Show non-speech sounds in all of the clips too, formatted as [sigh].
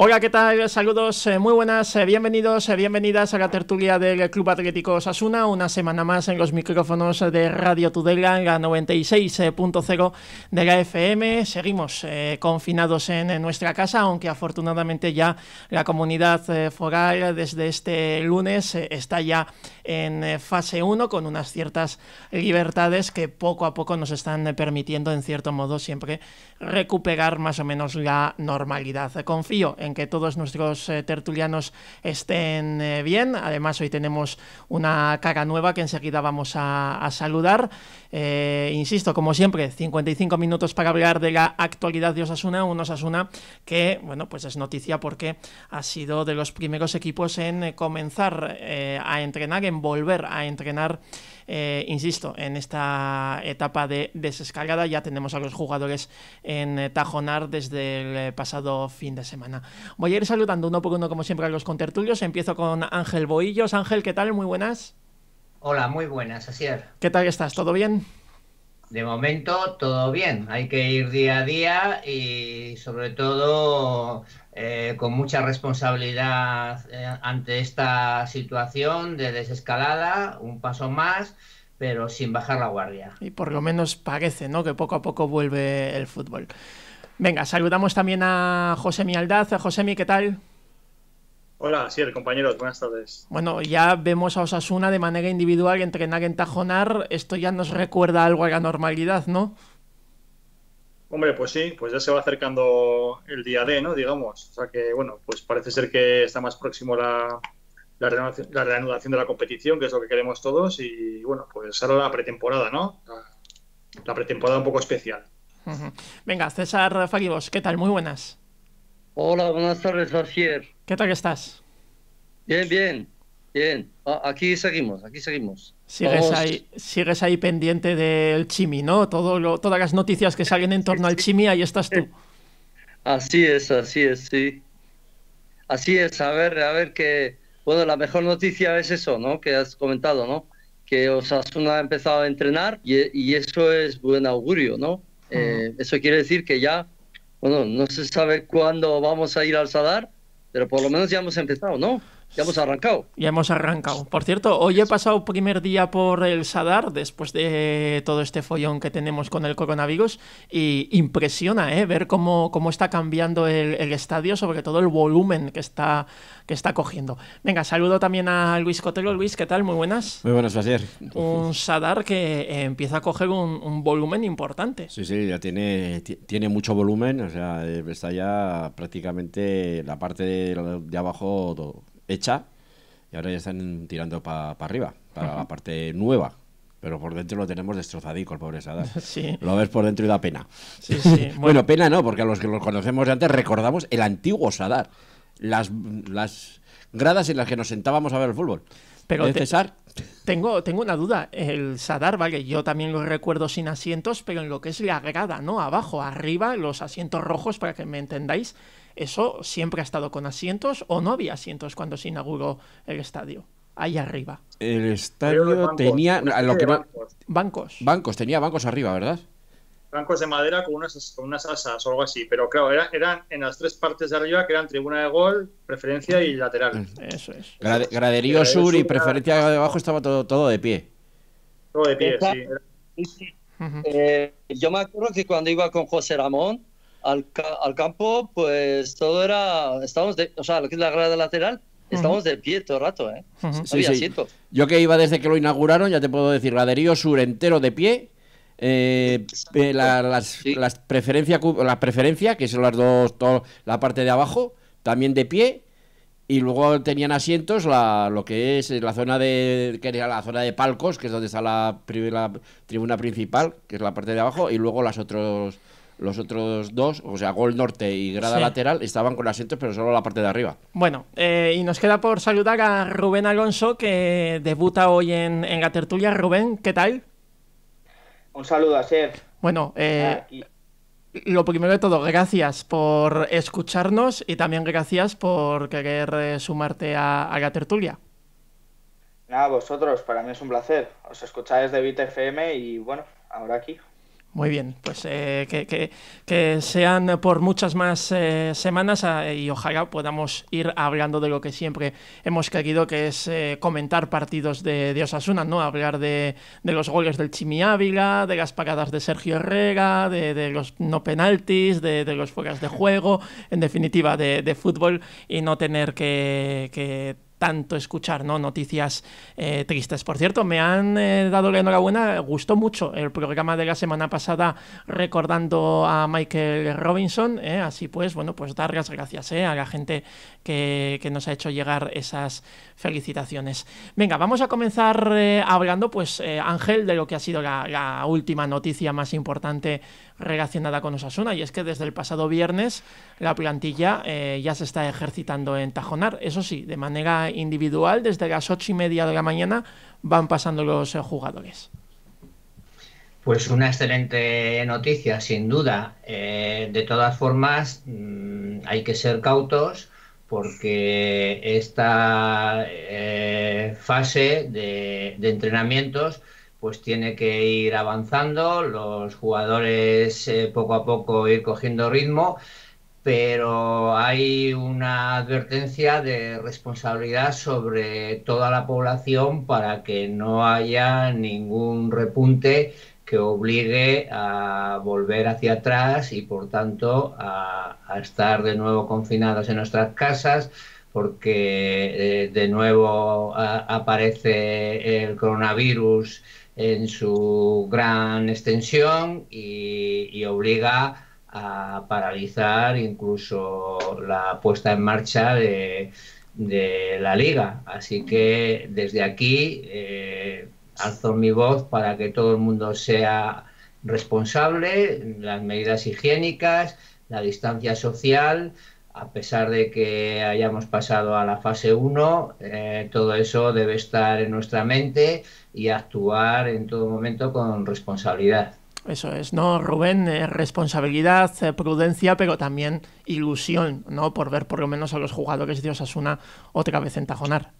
Hola, ¿qué tal? Saludos, eh, muy buenas, eh, bienvenidos, eh, bienvenidas a la tertulia del Club Atlético Osasuna, una semana más en los micrófonos de Radio Tudela, en la 96.0 de la FM. Seguimos confinados en, nuestra casa, aunque afortunadamente ya la comunidad foral desde este lunes está ya en fase 1 con unas ciertas libertades que poco a poco nos están permitiendo, en cierto modo, siempre recuperar más o menos la normalidad. Confío en que todos nuestros eh, tertulianos estén eh, bien. Además, hoy tenemos una cara nueva que enseguida vamos a, saludar. Eh, insisto, como siempre, 55 minutos para hablar de la actualidad de Osasuna, un Osasuna que, bueno, pues es noticia porque ha sido de los primeros equipos en comenzar a entrenar, en volver a entrenar eh, insisto, en esta etapa de desescalada ya tenemos a los jugadores en eh, Tajonar desde el eh, pasado fin de semana. Voy a ir saludando uno por uno, como siempre, a los contertulios. Empiezo con Ángel Boillos. Ángel, ¿qué tal? Muy buenas. Hola, muy buenas, ¿Qué tal estás? ¿Todo bien? De momento, todo bien. Hay que ir día a día y, sobre todo, eh, con mucha responsabilidad eh, ante esta situación de desescalada, un paso más, pero sin bajar la guardia. Y por lo menos parece, ¿no? Que poco a poco vuelve el fútbol. Venga, saludamos también a Josemi Aldaz. Josemi, ¿qué tal? Hola, sí, compañeros, buenas tardes. Bueno, ya vemos a Osasuna de manera individual entrenar en Tajonar. Esto ya nos recuerda algo a la normalidad, ¿no? Hombre, pues sí, pues ya se va acercando el día D, ¿no? Digamos. O sea que, bueno, pues parece ser que está más próximo la, la, reanudación, de la competición, que es lo que queremos todos. Y bueno, pues ahora la pretemporada, ¿no? La pretemporada un poco especial. Venga, César Fagibos, ¿qué tal? Muy buenas. Hola, buenas tardes, Javier. ¿Qué tal que estás? Bien, bien. Bien, ah, aquí seguimos, aquí seguimos. Sigues ahí, sigues ahí pendiente del Chimi, ¿no? Todo todas las noticias que salen en torno al Chimi, ahí estás tú. Así es, así es, sí. Así es, a ver, a ver que, bueno, la mejor noticia es eso, ¿no? Que has comentado, ¿no? Que Osasuna ha empezado a entrenar y, eso es buen augurio, ¿no? Eh, eso quiere decir que ya, bueno, no se sabe cuándo vamos a ir al Sadar, pero por lo menos ya hemos empezado, ¿no? Ya hemos arrancado. Ya hemos arrancado. Por cierto, hoy he pasado primer día por el Sadar después de todo este follón que tenemos con el coronavirus y impresiona ¿eh? ver cómo, cómo está cambiando el, estadio, sobre todo el volumen que está, que está cogiendo. Venga, saludo también a Luis Cotelo. Luis, ¿qué tal? Muy buenas. Muy buenas, placer. Un Sadar que eh, empieza a coger un, volumen importante. Sí, sí, ya tiene, tiene mucho volumen, o sea, eh, está ya prácticamente la parte de, abajo hecha y ahora ya están tirando para arriba, para la parte nueva. Pero por dentro lo tenemos destrozadico, el pobre Sadar. [laughs] Lo ves por dentro y da pena. [laughs] bueno, pena no, porque a los que los conocemos de antes recordamos el antiguo Sadar. Las, gradas en las que nos sentábamos a ver el fútbol. Pero César? Tengo, tengo una duda. El Sadar, vale, yo también lo recuerdo sin asientos, pero en lo que es la grada, ¿no? Abajo, arriba, los asientos rojos, para que me entendáis eso siempre ha estado con asientos o no había asientos cuando se inauguró el estadio. Ahí arriba. El estadio tenía lo que bancos. bancos. tenía bancos arriba, ¿verdad? Bancos de madera con unas, unas asas o algo así, pero claro, eran en las tres partes de arriba que eran tribuna de gol, preferencia y lateral. Mm. Eso es. graderío, sur y preferencia de abajo estaba todo, todo de pie. Todo de pie, sí. Eh, yo me acuerdo que cuando iba con José Ramón, al, campo, pues todo era, estábamos, o sea, lo que es la grada lateral, Estamos de pie todo el rato, ¿eh? Yo que iba desde que lo inauguraron, ya te puedo decir, Laderío Sur entero de pie. Eh, eh, la, las, las preferencias, preferencia, que son las dos, la parte de abajo, también de pie. Y luego tenían asientos lo que es la zona de que era la zona de palcos, que es donde está la, la tribuna principal, que es la parte de abajo, y luego las otros los otros dos, o sea, gol norte y grada lateral, estaban con asientos, pero solo la parte de arriba. Bueno, eh, y nos queda por saludar a Rubén Alonso, que debuta hoy en, en Rubén, ¿qué tal? Un saludo a Ser. Bueno, eh, ah, lo primero de todo, gracias por escucharnos y también gracias por querer eh, sumarte a, a tertulia. Nada, vosotros, para mí es un placer. Os escucháis de Bit.fm FM y bueno, ahora aquí. Muy bien, pues eh, que, que, sean por muchas más eh, semanas ah, y ojalá podamos ir hablando de lo que siempre hemos querido, que es eh, comentar partidos de, Osasuna, ¿no? Hablar de, de, los goles del Chimi Ávila, de las pagadas de Sergio Herrera, de, los no penaltis, de, los fuegas de juego, en definitiva, de, fútbol y no tener que tanto escuchar ¿no? noticias eh, tristes. Por cierto, me han eh, dado la enhorabuena, gustó mucho el programa de la semana pasada recordando a Michael Robinson, ¿eh? así pues, bueno, pues dar las gracias a la gente que, nos ha hecho llegar esas felicitaciones. Venga, vamos a comenzar hablando, pues, Ángel, de lo que ha sido la última noticia más importante relacionada con Osasuna, y es que desde el pasado viernes la plantilla eh, ya se está ejercitando en Tajonar. Eso sí, de manera individual, desde las ocho y media de la mañana van pasando los eh, jugadores. Pues una excelente noticia, sin duda. Eh, de todas formas, mm, hay que ser cautos porque esta fase de, entrenamientos pues tiene que ir avanzando, los jugadores eh, poco a poco ir cogiendo ritmo, pero hay una advertencia de responsabilidad sobre toda la población para que no haya ningún repunte que obligue a volver hacia atrás y por tanto a, estar de nuevo confinados en nuestras casas porque eh, de nuevo aparece el coronavirus en su gran extensión y, obliga a paralizar incluso la puesta en marcha de, la liga. Así que desde aquí eh, alzo mi voz para que todo el mundo sea responsable, las medidas higiénicas, la distancia social, a pesar de que hayamos pasado a la fase 1, eh, todo eso debe estar en nuestra mente y actuar en todo momento con responsabilidad. Eso es, ¿no, Rubén? Eh, responsabilidad, eh, prudencia, pero también ilusión, ¿no? Por ver por lo menos a los jugadores de Osasuna otra vez entajonar.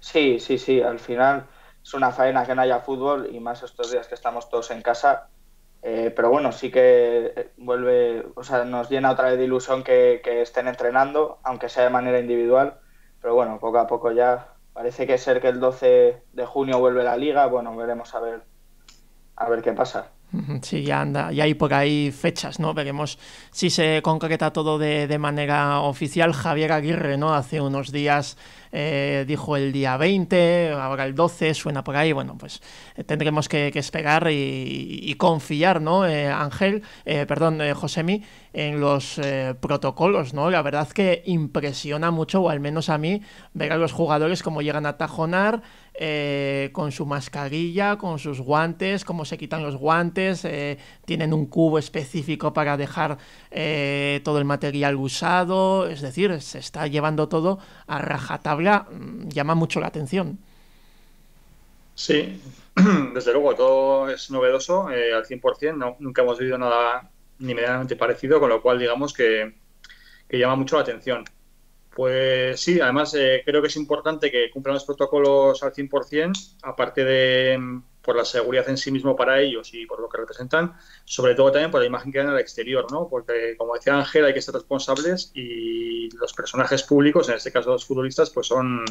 Sí, sí, sí. Al final es una faena que no haya fútbol y más estos días que estamos todos en casa eh, pero bueno, sí que eh, vuelve, o sea, nos llena otra vez de ilusión que, que, estén entrenando, aunque sea de manera individual. Pero bueno, poco a poco ya parece que ser que el 12 de junio vuelve la liga. Bueno, veremos a ver, a ver qué pasa. Sí, ya, anda, ya hay por ahí fechas, ¿no? Veremos si se concreta todo de, de manera oficial. Javier Aguirre, ¿no? Hace unos días eh, dijo el día 20, ahora el 12, suena por ahí. Bueno, pues eh, tendremos que, esperar y, confiar, ¿no? Eh, Ángel, perdón, Josemi, en los protocolos, ¿no? La verdad que impresiona mucho, o al menos a mí, ver a los jugadores cómo llegan a tajonar, eh, con su mascarilla, con sus guantes, cómo se quitan los guantes, eh, tienen un cubo específico para dejar eh, todo el material usado, es decir, se está llevando todo a rajatabla, mm, llama mucho la atención. Sí, [clears throat] desde luego, todo es novedoso eh, al 100%, nunca hemos vivido nada ni medianamente parecido, con lo cual digamos que llama mucho la atención. Pues sí, además eh, creo que es importante que cumplan los protocolos al 100%, aparte de mm, por la seguridad en sí mismo para ellos y por lo que representan, sobre todo también por la imagen que dan al exterior, ¿no? Porque, como decía Ángel, hay que ser responsables y los personajes públicos, en este caso los futbolistas, pues son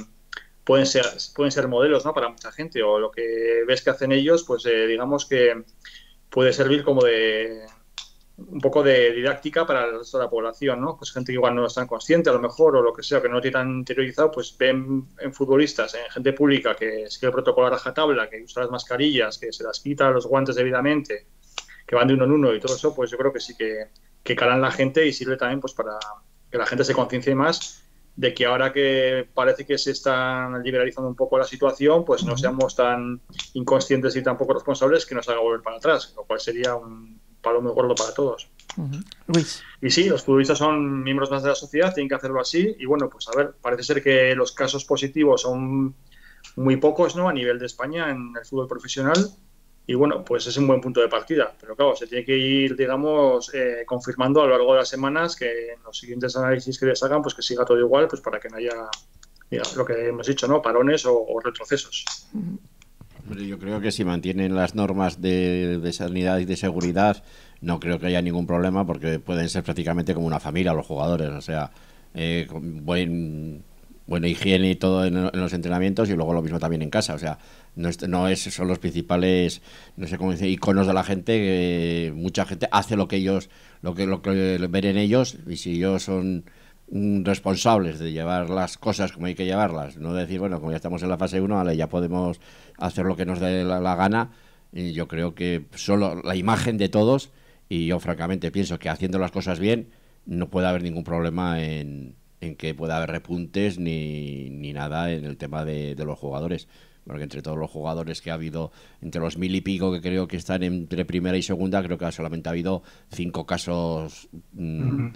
pueden ser pueden ser modelos, ¿no? Para mucha gente o lo que ves que hacen ellos, pues eh, digamos que puede servir como de un poco de didáctica para el resto de la población, ¿no? Pues gente que igual no es tan consciente, a lo mejor, o lo que sea, que no tiene tan interiorizado, pues ven en futbolistas, en gente pública que sigue el protocolo a rajatabla, que usa las mascarillas, que se las quita los guantes debidamente, que van de uno en uno y todo eso, pues yo creo que sí que, calan la gente y sirve también pues para que la gente se conciencie más de que ahora que parece que se está liberalizando un poco la situación, pues no seamos tan inconscientes y tampoco responsables que nos haga volver para atrás, lo cual sería un para lo mejor lo para todos. Y sí, los futbolistas son miembros más de la sociedad, tienen que hacerlo así. Y bueno, pues a ver, parece ser que los casos positivos son muy pocos, ¿no? A nivel de España en el fútbol profesional. Y bueno, pues es un buen punto de partida. Pero claro, se tiene que ir, digamos, eh, confirmando a lo largo de las semanas que en los siguientes análisis que les hagan, pues que siga todo igual, pues para que no haya, lo que hemos dicho, ¿no? Parones o, retrocesos yo creo que si mantienen las normas de, sanidad y de seguridad, no creo que haya ningún problema porque pueden ser prácticamente como una familia los jugadores, o sea, eh, buen, buena higiene y todo en, los entrenamientos y luego lo mismo también en casa, o sea, no es, no es son los principales, no sé cómo dice, iconos de la gente, mucha gente hace lo que ellos, lo que, lo que ven en ellos y si ellos son Mm, responsables de llevar las cosas como hay que llevarlas, no decir, bueno, como ya estamos en la fase 1, ya podemos hacer lo que nos dé la, gana, y yo creo que solo la imagen de todos, y yo francamente pienso que haciendo las cosas bien no puede haber ningún problema en, que pueda haber repuntes ni, ni nada en el tema de, los jugadores porque entre todos los jugadores que ha habido, entre los mil y pico que creo que están entre primera y segunda, creo que solamente ha habido cinco casos mm,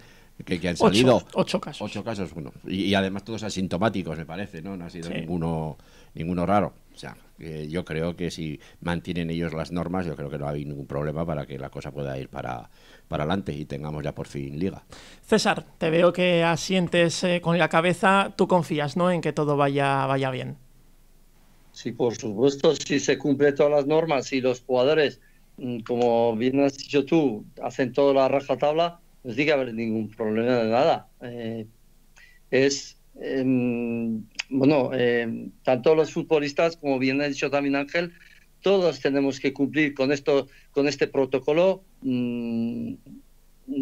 que, han salido. Ocho, casos. Ocho casos, Y, además todos asintomáticos, me parece, ¿no? No ha sido ninguno, ninguno raro. O sea, yo creo que si mantienen ellos las normas, yo creo que no hay ningún problema para que la cosa pueda ir para, para adelante y tengamos ya por fin liga. César, te veo que asientes eh, con la cabeza. Tú confías, ¿no? En que todo vaya, vaya bien. Sí, por supuesto, si se cumplen todas las normas y los jugadores, mm, como bien has dicho tú, hacen toda la rajatabla, no pues, tiene que haber ningún problema de nada. Eh, es, em, bueno, em, tanto los futbolistas, como bien ha dicho también Ángel, todos tenemos que cumplir con, esto, con este protocolo, mm,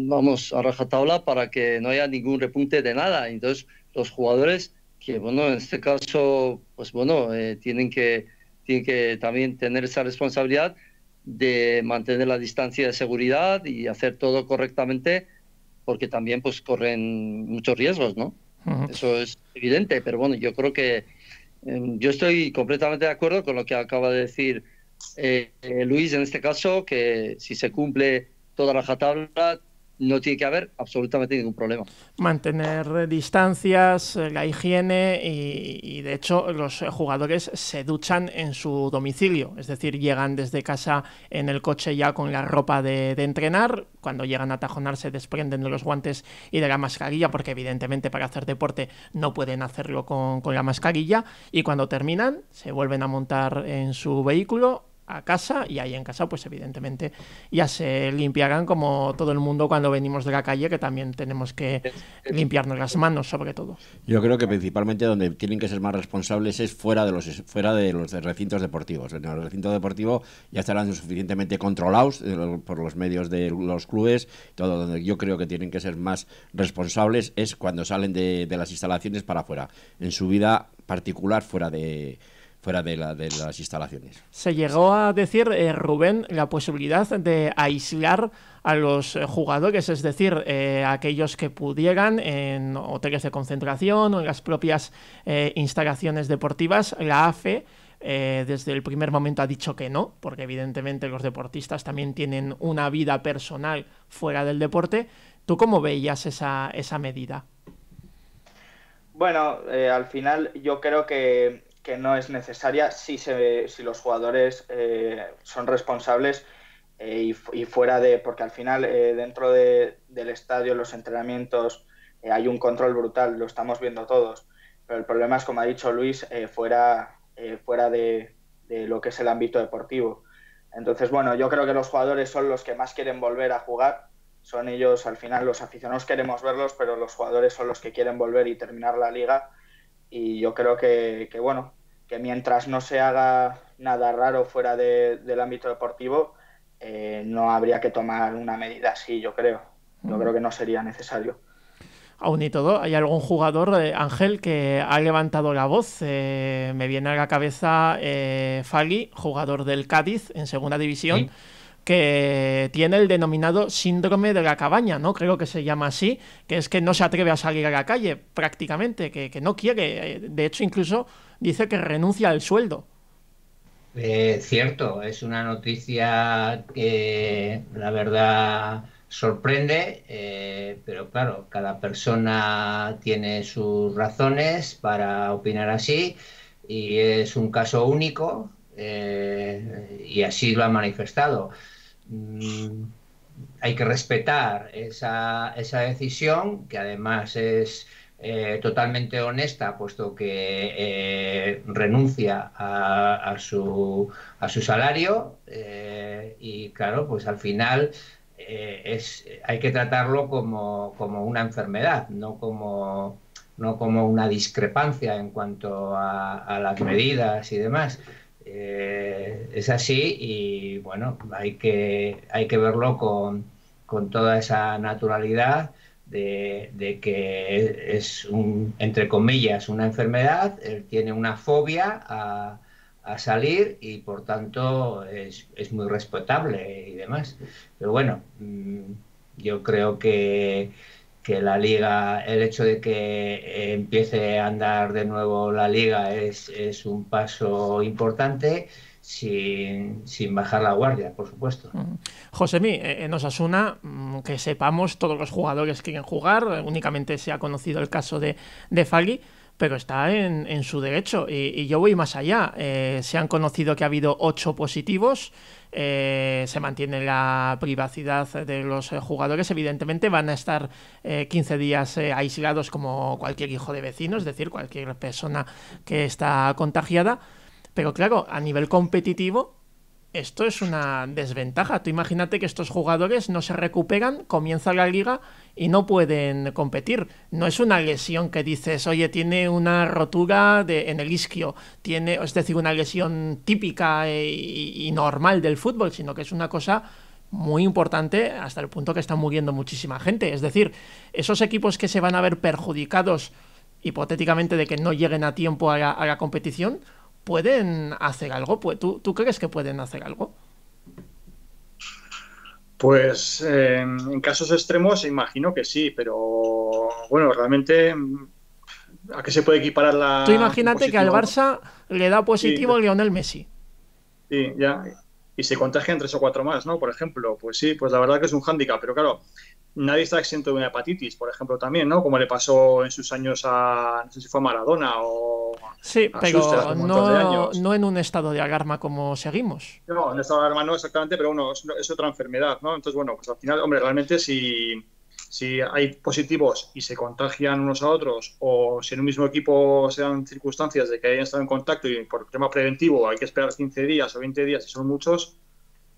vamos, a rajatabla para que no haya ningún repunte de nada. Entonces, los jugadores, que bueno, en este caso, pues bueno, eh, tienen, que, tienen que también tener esa responsabilidad de mantener la distancia de seguridad y hacer todo correctamente porque también pues corren muchos riesgos, ¿no? Eso es evidente, pero bueno, yo creo que em, yo estoy completamente de acuerdo con lo que acaba de decir eh, eh, Luis en este caso, que si se cumple toda la jatabla no tiene que haber absolutamente ningún problema. Mantener distancias, eh, la higiene y, de hecho los eh, jugadores se duchan en su domicilio, es decir, llegan desde casa en el coche ya con la ropa de, entrenar, cuando llegan a tajonar se desprenden de los guantes y de la mascarilla, porque evidentemente para hacer deporte no pueden hacerlo con, con la mascarilla, y cuando terminan se vuelven a montar en su vehículo, a casa y ahí en casa pues evidentemente ya se limpiarán como todo el mundo cuando venimos de la calle que también tenemos que limpiarnos las manos sobre todo. Yo creo que principalmente donde tienen que ser más responsables es fuera de los fuera de los recintos deportivos. En el recinto deportivo ya estarán suficientemente controlados eh, por los medios de los clubes, todo donde yo creo que tienen que ser más responsables es cuando salen de, de las instalaciones para afuera. En su vida particular fuera de fuera de, las instalaciones. Se llegó a decir, eh, Rubén, la posibilidad de aislar a los eh, jugadores, es decir, eh, aquellos que pudieran en hoteles de concentración o en las propias instalaciones deportivas, la AFE desde el primer momento ha dicho que no, porque evidentemente los deportistas también tienen una vida personal fuera del deporte. ¿Tú cómo veías esa, medida? Bueno, al final yo creo que que no es necesaria si, si los jugadores eh, son responsables eh, y, fuera de, porque al final eh, dentro del estadio, los entrenamientos, hay un control brutal, lo estamos viendo todos, pero el problema es, como ha dicho Luis, fuera, fuera de, de, lo que es el ámbito deportivo. Entonces, bueno, yo creo que los jugadores son los que más quieren volver a jugar, son ellos, al final los aficionados queremos verlos, pero los jugadores son los que quieren volver y terminar la liga y yo creo que, bueno, que mientras no se haga nada raro fuera del ámbito deportivo, eh, no habría que tomar una medida así, yo creo. Yo creo que no sería necesario. Aún y todo, hay algún jugador, eh, Ángel, que ha levantado la voz. Eh, me viene a la cabeza Fagui, jugador del Cádiz en segunda división que tiene el denominado síndrome de la cabaña, ¿no? Creo que se llama así, que es que no se atreve a salir a la calle prácticamente, que, no quiere. De hecho, incluso dice que renuncia al sueldo. Eh, cierto, es una noticia que la verdad sorprende, eh, pero claro, cada persona tiene sus razones para opinar así y es un caso único eh, y así lo ha manifestado. Mm, hay que respetar esa, esa decisión, que además es eh, totalmente honesta, puesto que eh, renuncia a, su, a su salario eh, y claro, pues al final es, hay que tratarlo como, como una enfermedad, no como, no como una discrepancia en cuanto a las medidas y demás. Eh, es así y bueno, hay que, hay que verlo con, con toda esa naturalidad de, que es, un, entre comillas, una enfermedad, él tiene una fobia a, salir y por tanto es muy respetable y demás. Pero bueno, mm, yo creo que que la liga, el hecho de que eh, empiece a andar de nuevo la liga es, es un paso importante. Sin, bajar la guardia, por supuesto. Mm. Josemi, eh, en Osasuna, mm, que sepamos todos los jugadores que quieren jugar, únicamente se ha conocido el caso de, de Fagui, pero está en, en su derecho. Y, yo voy más allá. Eh, se han conocido que ha habido ocho positivos. Eh, se mantiene la privacidad de los eh, jugadores. Evidentemente van a estar 15 días aislados como cualquier hijo de vecino, es decir, cualquier persona que está contagiada. Pero claro, a nivel competitivo, esto es una desventaja. Tú imagínate que estos jugadores no se recuperan, comienza la liga y no pueden competir. No es una lesión que dices, oye, tiene una rotura en el isquio, tiene, es decir, una lesión típica e, y, normal del fútbol, sino que es una cosa muy importante hasta el punto que está muriendo muchísima gente. Es decir, esos equipos que se van a ver perjudicados hipotéticamente de que no lleguen a tiempo a la, competición, pueden hacer algo. Pues, ¿Tú crees que pueden hacer algo? Pues em, en casos extremos imagino que sí, pero bueno, realmente ¿a qué se puede equiparar la... Tú imagínate que al Barça le da positivo sí, Lionel Messi. Sí, ya. Y se contagian tres o cuatro más, ¿no? Por ejemplo, pues sí, pues la verdad que es un hándicap, pero claro, nadie está exento de una hepatitis, por ejemplo, también, ¿no? Como le pasó en sus años a, no sé si fue a Maradona o Sí, ah, pero no, en un estado de alarma como seguimos. No, en estado de alarma no exactamente, pero bueno, es, otra enfermedad, ¿no? Entonces, bueno, pues al final, hombre, realmente si, hay positivos y se contagian unos a otros, o si en un mismo equipo se dan circunstancias de que hayan estado en contacto y por tema preventivo hay que esperar 15 días o 20 días, si son muchos,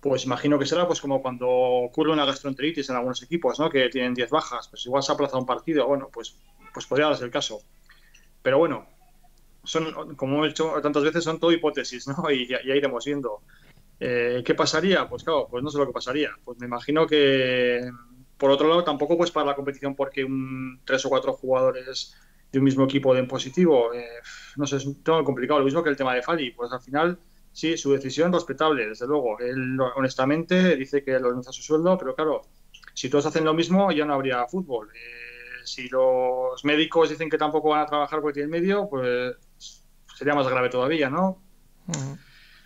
pues imagino que será pues como cuando ocurre una gastroenteritis en algunos equipos, ¿no? Que tienen 10 bajas, pues igual se aplazado un partido, bueno, pues, pues podría darse el caso. Pero bueno, son, como he dicho tantas veces, son todo hipótesis, ¿no? [laughs] Y ya, iremos viendo. Eh, ¿Qué pasaría? Pues claro, pues no sé lo que pasaría. Pues me imagino que, por otro lado, tampoco pues para la competición porque un, tres o cuatro jugadores de un mismo equipo den positivo. Eh, no sé, es un complicado. Lo mismo que el tema de Fali. Pues al final, sí, su decisión respetable, desde luego. Él honestamente dice que lo denuncia a su sueldo, pero claro, si todos hacen lo mismo ya no habría fútbol. Eh, si los médicos dicen que tampoco van a trabajar porque tienen medio, pues sería más grave todavía, ¿no?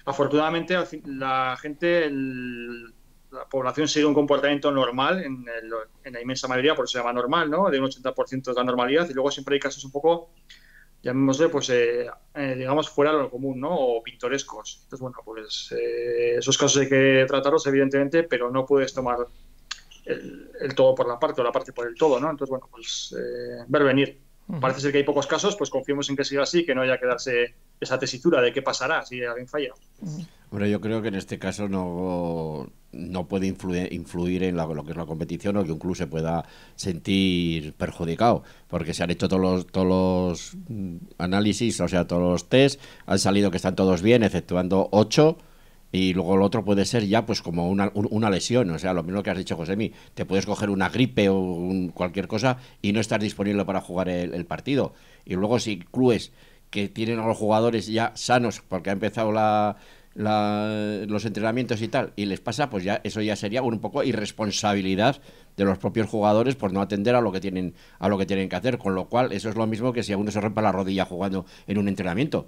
Afortunadamente, la gente, la población sigue un comportamiento normal en, la inmensa mayoría, por eso se llama normal, ¿no? De un 80% de la normalidad y luego siempre hay casos un poco, llamémosle, pues, eh, eh, digamos, fuera de lo común, ¿no? O pintorescos. Entonces, bueno, pues eh, esos casos hay que tratarlos, evidentemente, pero no puedes tomar el, el, todo por la parte o la parte por el todo, ¿no? Entonces, bueno, pues ver venir. Parece ser que hay pocos casos, pues confiemos en que siga así, que no haya que darse esa tesitura de qué pasará si alguien falla. Bueno, yo creo que en este caso no, no puede influir, en lo que es la competición o que un club se pueda sentir perjudicado, porque se han hecho todos los, todos los análisis, o sea, todos los test, han salido que están todos bien, exceptuando ocho y luego lo otro puede ser ya pues como una, una lesión, o sea, lo mismo que has dicho Josemi, te puedes coger una gripe o cualquier cosa y no estar disponible para jugar el, partido. Y luego si clubes que tienen a los jugadores ya sanos porque ha empezado la, los entrenamientos y tal, y les pasa, pues ya eso ya sería un poco irresponsabilidad de los propios jugadores por no atender a lo que tienen a lo que tienen que hacer, con lo cual eso es lo mismo que si a uno se rompe la rodilla jugando en un entrenamiento.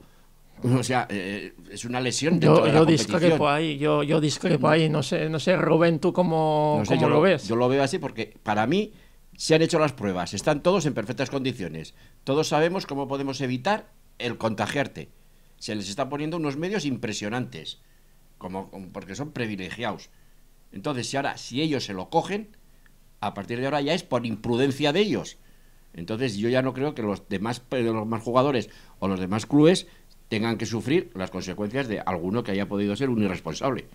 O sea, eh, es una lesión yo, de yo discrepo ahí, yo, discrepo mm. ahí, no sé, no sé, Rubén, tú cómo, lo ves. Yo lo veo así porque para mí se han hecho las pruebas, están todos en perfectas condiciones. Todos sabemos cómo podemos evitar el contagiarte. Se les está poniendo unos medios impresionantes, como, porque son privilegiados. Entonces, si ahora, si ellos se lo cogen, a partir de ahora ya es por imprudencia de ellos. Entonces, yo ya no creo que los demás, eh, los demás jugadores o los demás clubes tengan que sufrir las consecuencias de alguno que haya podido ser un irresponsable.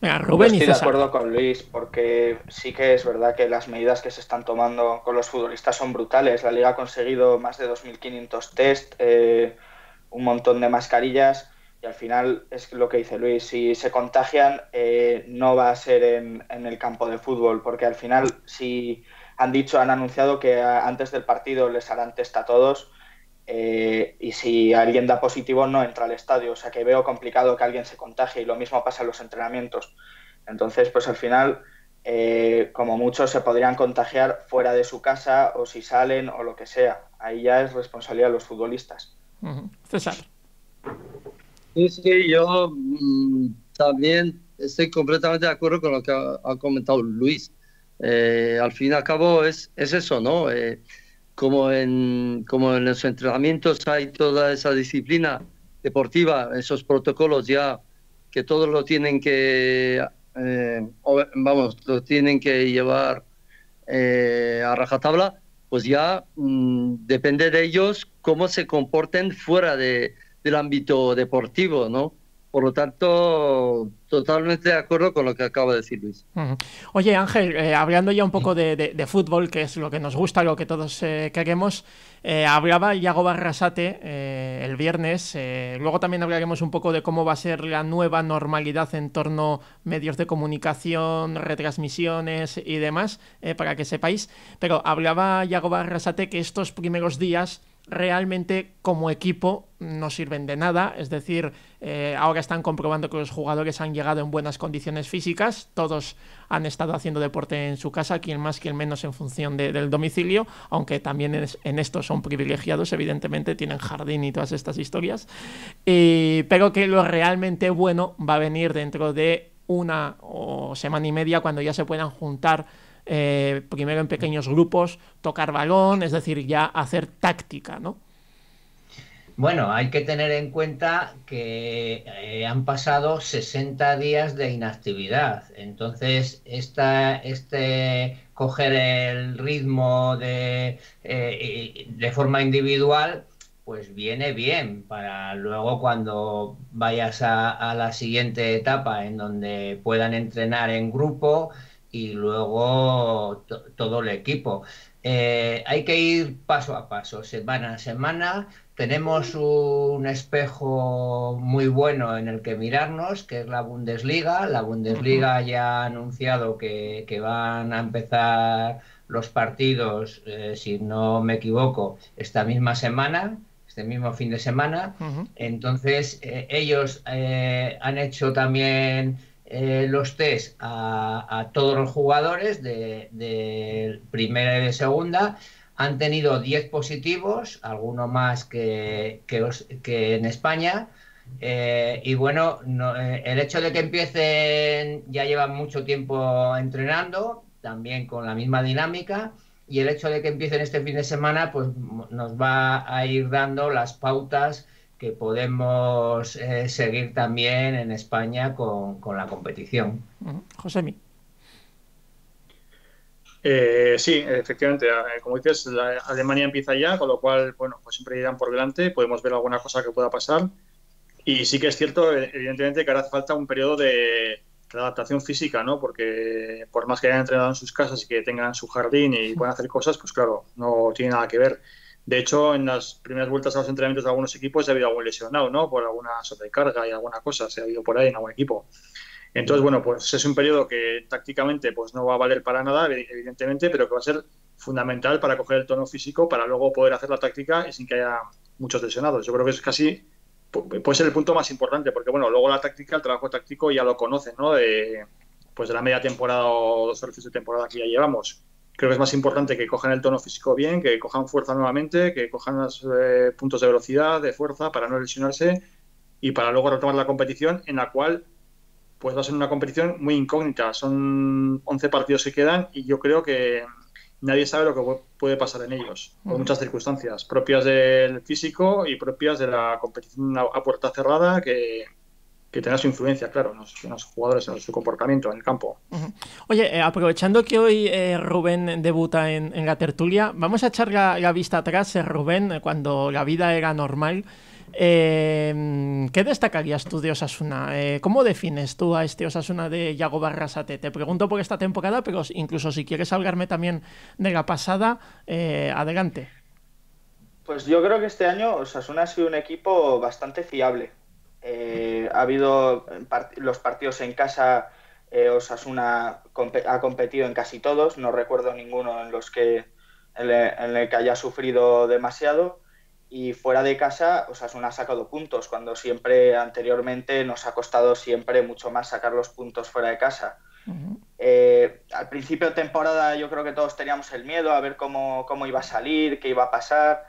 Rubén estoy de acuerdo con Luis, porque sí que es verdad que las medidas que se están tomando con los futbolistas son brutales. La liga ha conseguido más de 2.500 test, eh, un montón de mascarillas, y al final es lo que dice Luis, si se contagian eh, no va a ser en el campo de fútbol, porque al final si han dicho, han anunciado que antes del partido les harán test a todos, eh, y si alguien da positivo no entra al estadio. O sea que veo complicado que alguien se contagie y lo mismo pasa en los entrenamientos. Entonces, pues al final, eh, como muchos se podrían contagiar fuera de su casa o si salen o lo que sea. Ahí ya es responsabilidad de los futbolistas. César. Sí, sí, yo mm, también estoy completamente de acuerdo con lo que ha, comentado Luis. Eh, al fin y al cabo es, es eso, ¿no? como en, como en los entrenamientos hay toda esa disciplina deportiva, esos protocolos ya que todos lo tienen que, eh, vamos, lo tienen que llevar eh, a rajatabla, pues ya mm, depende de ellos cómo se comporten fuera de, del ámbito deportivo, ¿no? Por lo tanto, totalmente de acuerdo con lo que acaba de decir Luis. Oye Ángel, eh, hablando ya un poco de, fútbol, que es lo que nos gusta, lo que todos eh, queremos, eh, hablaba Iago Barrasate el viernes, luego también hablaremos un poco de cómo va a ser la nueva normalidad en torno a medios de comunicación, retransmisiones y demás, para que sepáis, pero hablaba Iago Barrasate que estos primeros días realmente como equipo no sirven de nada, es decir, eh, ahora están comprobando que los jugadores han llegado en buenas condiciones físicas, todos han estado haciendo deporte en su casa, quien más, quien menos en función del domicilio, aunque también en esto son privilegiados, evidentemente tienen jardín y todas estas historias, eh, pero que lo realmente bueno va a venir dentro de una o semana y media cuando ya se puedan juntar eh, primero en pequeños grupos, tocar balón, es decir, ya hacer táctica, ¿no? Bueno, hay que tener en cuenta que eh, han pasado 60 días de inactividad. Entonces, esta, este coger el ritmo de, eh, de forma individual, pues viene bien para luego cuando vayas a, a la siguiente etapa en donde puedan entrenar en grupo y luego todo el equipo. Eh, hay que ir paso a paso, semana a semana. Tenemos un espejo muy bueno en el que mirarnos, que es la Bundesliga. La Bundesliga ya ha anunciado que, van a empezar los partidos, eh, si no me equivoco, esta misma semana, este mismo fin de semana. Entonces, eh, ellos han hecho también eh, los test a, todos los jugadores de, primera y de segunda. Han tenido 10 positivos, alguno más que, en España. Eh, y bueno, eh, el hecho de que empiecen, ya llevan mucho tiempo entrenando, también con la misma dinámica, y el hecho de que empiecen este fin de semana, pues nos va a ir dando las pautas que podemos eh, seguir también en España con, con la competición. Josemi. Eh, sí, efectivamente, eh, como dices, Alemania empieza ya, con lo cual, bueno, pues siempre irán por delante, podemos ver alguna cosa que pueda pasar. Y sí que es cierto, eh, evidentemente, que hace falta un periodo de, de adaptación física, ¿no? Porque por más que hayan entrenado en sus casas y que tengan su jardín y puedan hacer cosas, pues claro, no tiene nada que ver. De hecho, en las primeras vueltas a los entrenamientos de algunos equipos ha habido algún lesionado, ¿no? Por alguna sobrecarga y alguna cosa se ha ido por ahí en algún equipo. Entonces, bueno, pues es un periodo que tácticamente pues no va a valer para nada, evidentemente, pero que va a ser fundamental para coger el tono físico para luego poder hacer la táctica y sin que haya muchos lesionados. Yo creo que es casi puede ser el punto más importante, porque bueno, luego la táctica, el trabajo táctico ya lo conocen, ¿no? De, pues de la media temporada o dos tercios de temporada que ya llevamos creo que es más importante que cojan el tono físico bien, que cojan fuerza nuevamente, que cojan los eh, puntos de velocidad, de fuerza, para no lesionarse y para luego retomar la competición en la cual pues va a ser una competición muy incógnita. Son 11 partidos que quedan y yo creo que nadie sabe lo que puede pasar en ellos, con muchas circunstancias propias del físico y propias de la competición a puerta cerrada que que tenga su influencia, claro, en los, jugadores, en su comportamiento en el campo. Oye, eh, aprovechando que hoy eh, Rubén debuta en, la tertulia, vamos a echar la, vista atrás, eh, Rubén, cuando la vida era normal. ¿Qué destacarías tú de Osasuna? ¿Cómo defines tú a este Osasuna de Yago Barrasate? Te pregunto por esta temporada, pero incluso si quieres salgarme también de la pasada, adelante. Pues yo creo que este año Osasuna ha sido un equipo bastante fiable eh, ha habido los partidos en casa, eh, Osasuna ha competido en casi todos, no recuerdo ninguno en los que en, el que haya sufrido demasiado. Y fuera de casa, Osasuna ha sacado puntos, cuando siempre anteriormente nos ha costado siempre mucho más sacar los puntos fuera de casa. Eh, al principio de temporada yo creo que todos teníamos el miedo a ver cómo, cómo iba a salir, qué iba a pasar.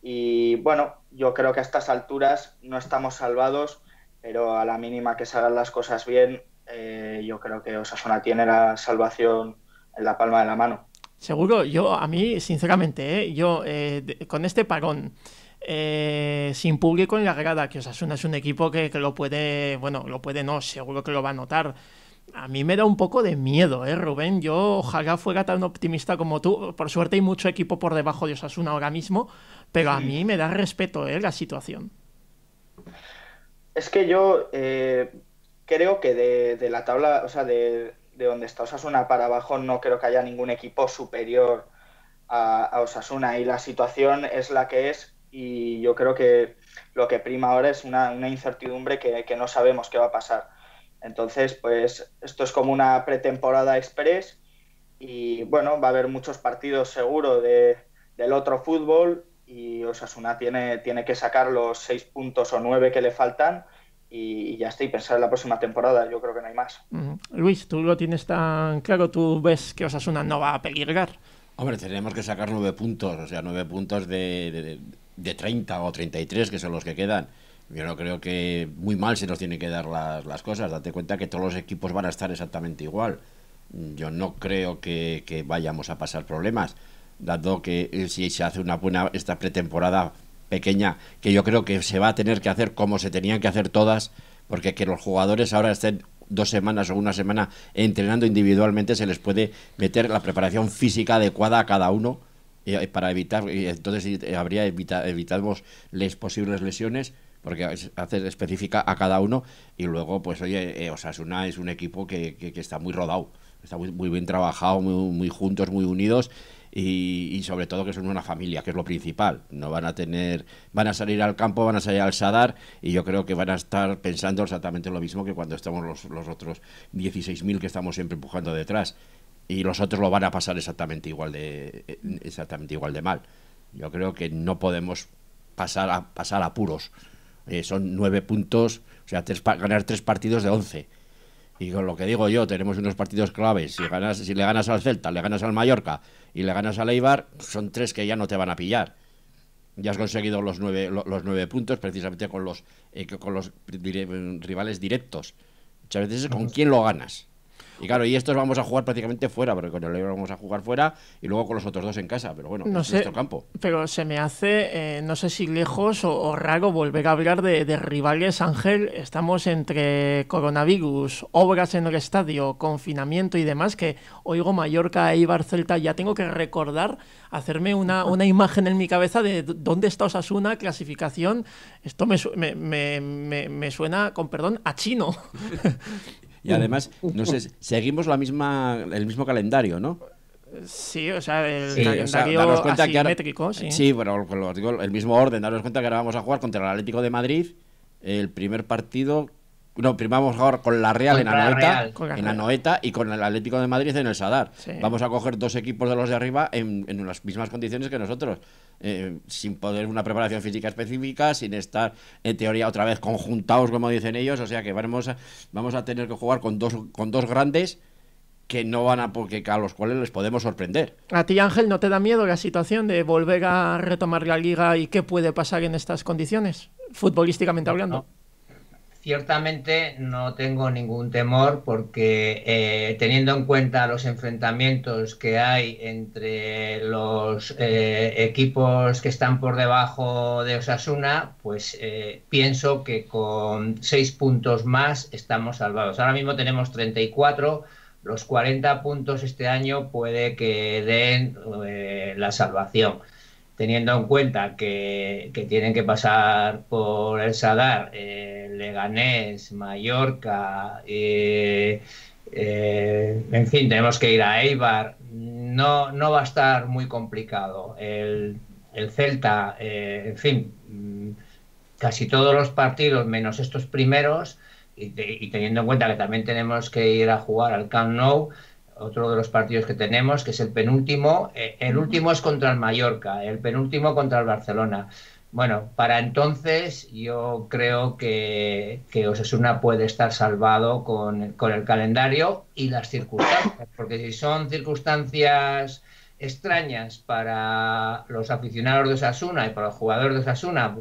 Y bueno, yo creo que a estas alturas no estamos salvados, pero a la mínima que salgan las cosas bien, eh, yo creo que Osasuna tiene la salvación en la palma de la mano. Seguro, yo a mí, sinceramente, eh, yo eh, con este parón, sin público en la grada, que Osasuna es un equipo que, lo puede, bueno, lo puede no, seguro que lo va a notar. A mí me da un poco de miedo, ¿eh, Rubén? Yo ojalá fuera tan optimista como tú. Por suerte hay mucho equipo por debajo de Osasuna ahora mismo, pero a mí me da respeto ¿eh? la situación. Es que yo eh, creo que de, la tabla, o sea, de, donde está Osasuna para abajo, no creo que haya ningún equipo superior a, Osasuna. Y la situación es la que es y yo creo que lo que prima ahora es una, incertidumbre que no sabemos qué va a pasar entonces, pues esto es como una pretemporada express y bueno, va a haber muchos partidos seguro del otro fútbol y Osasuna tiene, tiene que sacar los seis puntos o nueve que le faltan y, ya está, y pensar en la próxima temporada, yo creo que no hay más. Luis, tú lo tienes tan claro, tú ves que Osasuna no va a peligrar. Hombre, tenemos que sacar nueve puntos, o sea, nueve puntos de, de 30 o 33, que son los que quedan. Yo no creo que muy mal se nos tienen que dar las, cosas. Date cuenta que todos los equipos van a estar exactamente igual. Yo no creo que, vayamos a pasar problemas, dado que si se hace una buena esta pretemporada pequeña, que yo creo que se va a tener que hacer como se tenían que hacer todas, porque que los jugadores ahora estén dos semanas o una semana entrenando individualmente, se les puede meter la preparación física adecuada a cada uno eh, para evitar, entonces eh, habría evita, evitamos las posibles lesiones porque hace específica a cada uno y luego, pues oye, sea eh, Osasuna es un equipo que, que, está muy rodado, está muy, bien trabajado, muy, muy, juntos, muy unidos y, sobre todo que son una familia, que es lo principal. No van a tener, van a salir al campo, van a salir al Sadar y yo creo que van a estar pensando exactamente lo mismo que cuando estamos los, los otros 16.000 que estamos siempre empujando detrás y los otros lo van a pasar exactamente igual de eh, exactamente igual de mal. Yo creo que no podemos pasar a pasar apuros. Eh, son nueve puntos, o sea, ganar tres partidos de once. Y con lo que digo yo, tenemos unos partidos claves. Si, ganas, si le ganas al Celta, le ganas al Mallorca y le ganas al Eibar, son tres que ya no te van a pillar. Ya has conseguido los nueve, los nueve puntos precisamente con los, eh, con los rivales directos. Muchas veces es con quién lo ganas. Y claro, y estos vamos a jugar prácticamente fuera, porque con el vamos a jugar fuera y luego con los otros dos en casa, pero bueno, no sé, nuestro campo. Pero se me hace, eh, no sé si lejos o, raro volver a hablar de, rivales, Ángel. Estamos entre coronavirus, obras en el estadio, confinamiento y demás, que oigo Mallorca, Eibar, Celta, ya tengo que recordar, hacerme una, [laughs] una imagen en mi cabeza de dónde está Osasuna, clasificación. Esto me, me, me, me suena, con perdón, a chino. [laughs] Y además, no sé, seguimos la misma, el mismo calendario, ¿no? Sí, o sea, el calendario sí. Sí, pues el mismo orden, Daros cuenta que ahora vamos a jugar contra el Atlético de Madrid, el primer partido no, primero vamos a jugar con la Real en Anoeta, la Noeta y con el Atlético de Madrid en el Sadar. Vamos a coger dos equipos de los de arriba en las mismas condiciones que nosotros. Eh, sin poder una preparación física específica, sin estar en teoría otra vez conjuntados, como dicen ellos. O sea que vamos a, vamos a tener que jugar con dos, con dos grandes que no van a porque a los cuales les podemos sorprender. A ti Ángel, ¿no te da miedo la situación de volver a retomar la liga y qué puede pasar en estas condiciones, futbolísticamente hablando? ciertamente no tengo ningún temor porque eh, teniendo en cuenta los enfrentamientos que hay entre los eh, equipos que están por debajo de Osasuna, pues eh, pienso que con seis puntos más estamos salvados. Ahora mismo tenemos 34. Los 40 puntos este año puede que den la salvación teniendo en cuenta que, tienen que pasar por el Sadar, eh, Leganés, Mallorca, eh, eh, en fin, tenemos que ir a Eibar, no, no va a estar muy complicado. El, Celta, en fin, mm, casi todos los partidos, menos estos primeros, y, y teniendo en cuenta que también tenemos que ir a jugar al Camp Nou, otro de los partidos que tenemos, que es el penúltimo. Eh, el último es contra el Mallorca, el penúltimo contra el Barcelona. Bueno, para entonces yo creo que, que Osasuna puede estar salvado con, con, el calendario y las circunstancias, porque si son circunstancias extrañas para los aficionados de Osasuna y para los jugadores de Osasuna,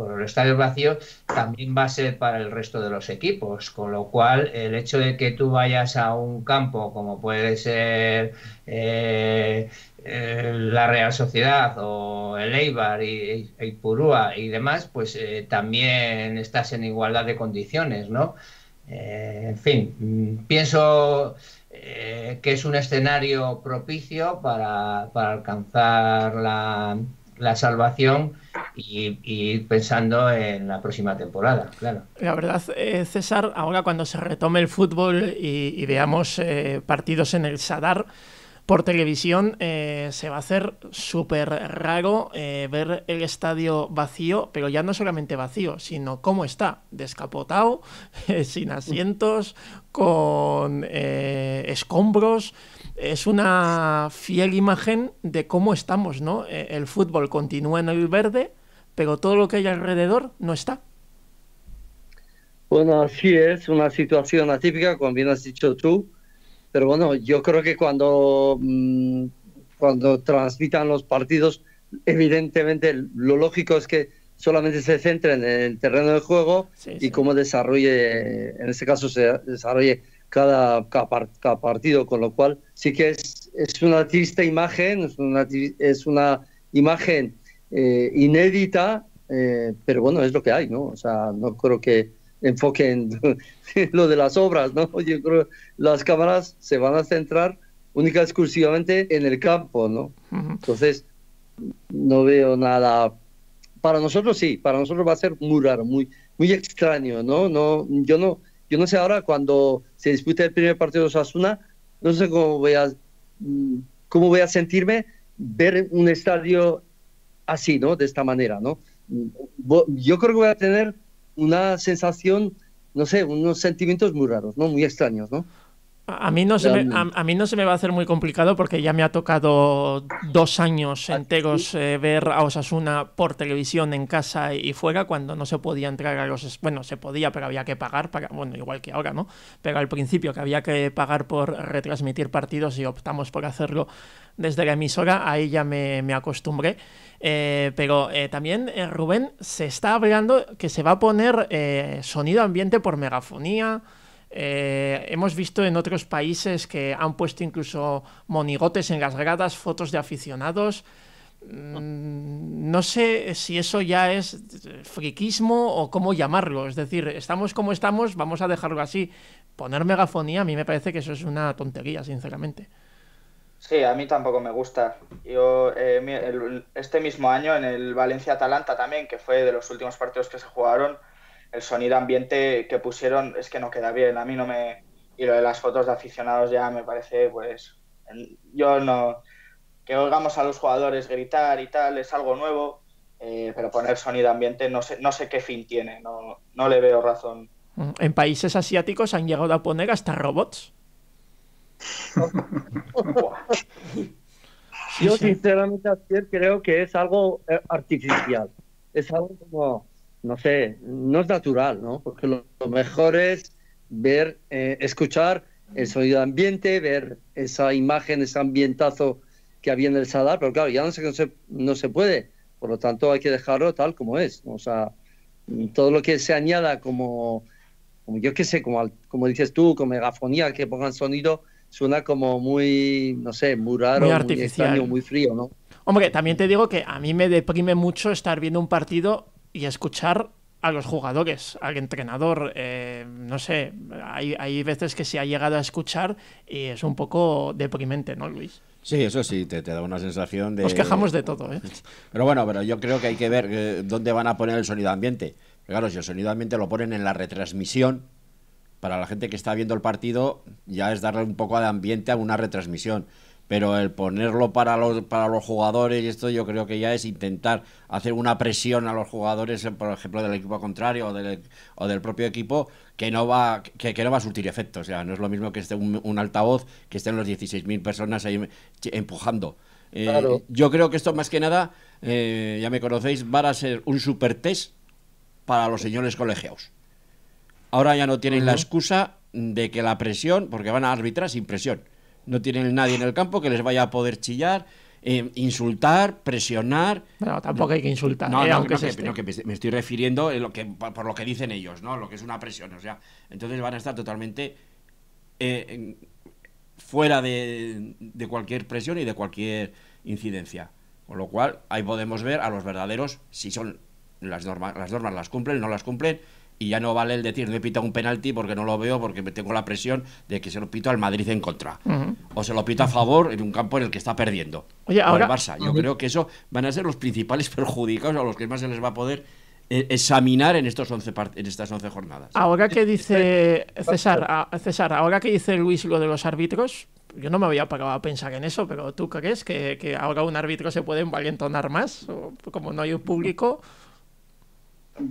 por el estadio vacío también va a ser para el resto de los equipos, con lo cual el hecho de que tú vayas a un campo como puede ser eh, eh, la Real Sociedad o el Eibar y, Purúa y demás, pues eh, también estás en igualdad de condiciones, ¿no? en fin, mm, pienso que es un escenario propicio para alcanzar la la salvación y, y, pensando en la próxima temporada, claro. La verdad, eh, César, ahora cuando se retome el fútbol y, veamos eh, partidos en el Sadar, por televisión eh, se va a hacer súper raro eh, ver el estadio vacío, pero ya no solamente vacío, sino cómo está, descapotado, [laughs] sin mm. asientos, con eh, escombros. Es una fiel imagen de cómo estamos, ¿no? el fútbol continúa en el verde, pero todo lo que hay alrededor no está. Bueno, así es, una situación atípica, como bien has dicho tú pero bueno, yo creo que cuando, mm, cuando transmitan los partidos, evidentemente lo lógico es que solamente se centren en el terreno de juego y cómo desarrolle, en este caso se desarrolle cada, cada, partido, con lo cual sí que es, es una triste imagen, es una, imagen eh, inédita, eh, pero bueno, es lo que hay, ¿no? O sea, no creo que enfoque en [laughs] lo de las obras, ¿no? Yo creo que las cámaras se van a centrar única exclusivamente en el campo, ¿no? Entonces, no veo nada. Para nosotros sí, para nosotros va a ser muy raro, muy, muy extraño, ¿no? No, yo no, yo no sé ahora cuando se disputa el primer partido de Osasuna, no sé cómo voy a, mm, cómo voy a sentirme ver un estadio así, ¿no? De esta manera, ¿no? Yo creo que voy a tener una sensación, no sé, unos sentimientos muy raros, ¿no? Muy extraños, ¿no? A mí, no se me, va a hacer muy complicado porque ya me ha tocado dos años enteros eh, ver a Osasuna por televisión en casa y fuera cuando no se podía entrar a los... Bueno, se podía, pero había que pagar Bueno, igual que ahora, ¿no? Pero al principio que había que pagar por retransmitir partidos y optamos por hacerlo desde la emisora, ahí ya me, acostumbré. Eh, pero eh, también, Rubén, se está hablando que se va a poner sonido ambiente por megafonía eh, hemos visto en otros países que han puesto incluso monigotes en las gradas, fotos de aficionados. Mm, no sé si eso ya es friquismo o cómo llamarlo. Es decir, estamos como estamos, vamos a dejarlo así. Poner megafonía a mí me parece que eso es una tontería, sinceramente. Sí, a mí tampoco me gusta. Yo eh, este mismo año en el Valencia Atalanta también, que fue de los últimos partidos que se jugaron, el sonido ambiente que pusieron es que no queda bien, a mí no me... Y lo de las fotos de aficionados ya me parece, pues, yo no... Que oigamos a los jugadores gritar y tal es algo nuevo, eh, pero poner sonido ambiente no sé, no sé qué fin tiene, no, no le veo razón. Mm, en países asiáticos han llegado a poner hasta robots. [laughs] Yo sinceramente creo que es algo eh, artificial. Es algo como no sé, no es natural, ¿no? Porque lo, mejor es ver, eh, escuchar el sonido ambiente, ver esa imagen, ese ambientazo que había en el Sadar, pero claro, ya no sé, no se, puede, por lo tanto hay que dejarlo tal como es, o sea, todo lo que se añada como, como yo qué sé, como, como dices tú, con megafonía, que pongan sonido, suena como muy, no sé, muy artificial. muy extraño, muy frío, ¿no? Hombre, también te digo que a mí me deprime mucho estar viendo un partido y escuchar a los jugadores, al entrenador. Eh, no sé, hay, hay, veces que se ha llegado a escuchar y es un poco deprimente, ¿no, Luis? Sí, eso sí, te, te da una sensación de... Nos quejamos de todo, ¿eh? [laughs] Pero bueno, pero yo creo que hay que ver eh, dónde van a poner el sonido ambiente. Claro, si el sonido ambiente lo ponen en la retransmisión, para la gente que está viendo el partido ya es darle un poco de ambiente a una retransmisión pero el ponerlo para los, para los jugadores y esto yo creo que ya es intentar hacer una presión a los jugadores, por ejemplo, del equipo contrario o del, propio equipo, que no, va, que, que no va a surtir efectos. O sea, no es lo mismo que esté un, altavoz, que estén los 16.000 personas ahí empujando. Eh, yo creo que esto más que nada, eh, ya me conocéis, va a ser un super test para los señores colegios. Ahora ya no tienen la excusa de que la presión, porque van a arbitrar sin presión no tienen nadie en el campo que les vaya a poder chillar. Eh, insultar, presionar. Bueno, tampoco hay que insultar. No, eh, no, que, me estoy refiriendo lo que, por lo que dicen ellos, ¿no? Lo que es una presión. O sea, entonces van a estar totalmente eh, fuera de, de, cualquier presión y de cualquier incidencia. Con lo cual, ahí podemos ver a los verdaderos si son las normas, las normas las cumplen, no las cumplen, y ya no vale el decir no pita un penalti porque no lo veo, porque me tengo la presión de que se lo pito al Madrid en contra. O se lo pita a favor en un campo en el que está perdiendo. Oye, ahora... el Barça. Yo creo que eso van a ser los principales [laughs] perjudicados a los que más se les va a poder eh, examinar en, estos 11 en estas 11 jornadas. Ahora que dice César, ah, César, ahora que dice Luis lo de los árbitros, yo no me había parado a pensar en eso, pero ¿tú crees que, que ahora un árbitro se puede envalentonar más? como no hay un público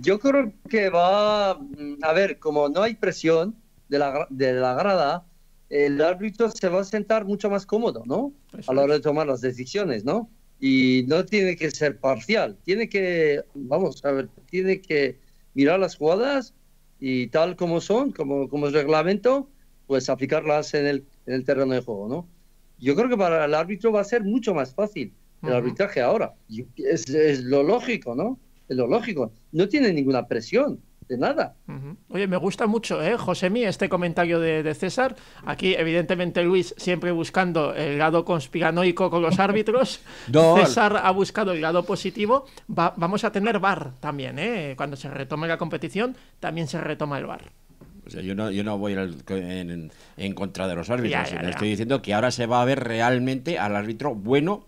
yo creo que va, mm, a ver, como no hay presión de la, de la grada, el árbitro se va a sentar mucho más cómodo, ¿no? A la hora de tomar las decisiones, ¿no? Y no tiene que ser parcial, tiene que, vamos, a ver, tiene que mirar las jugadas y tal como son, como, como es reglamento, pues aplicarlas en el, en el terreno de juego, ¿no? Yo creo que para el árbitro va a ser mucho más fácil el arbitraje ahora. Es, es lo lógico, ¿no? es lo lógico. No tiene ninguna presión de nada. Oye, me gusta mucho, ¿eh, Josemi, este comentario de, César. Aquí, evidentemente, Luis siempre buscando el lado conspiranoico con los [laughs] árbitros. César ha buscado el lado positivo. vamos a tener bar también, ¿eh? Cuando se retome la competición, también se retoma el bar. yo no, yo no voy en, contra de los árbitros, estoy diciendo que ahora se va a ver realmente al árbitro bueno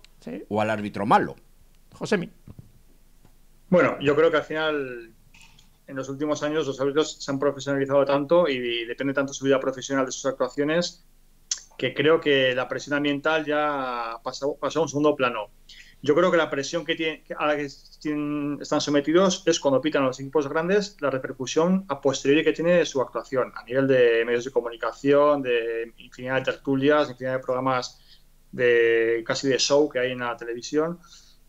o al árbitro malo. Josemi. Bueno, yo creo que al final en los últimos años los árbitros se han profesionalizado tanto y depende tanto su vida profesional de sus actuaciones que creo que la presión ambiental ya pasó, a un segundo plano. Yo creo que la presión que a la que están sometidos es cuando pitan los equipos grandes la repercusión a posteriori que tiene su actuación a nivel de medios de comunicación, de infinidad de tertulias, infinidad de programas de casi de show que hay en la televisión.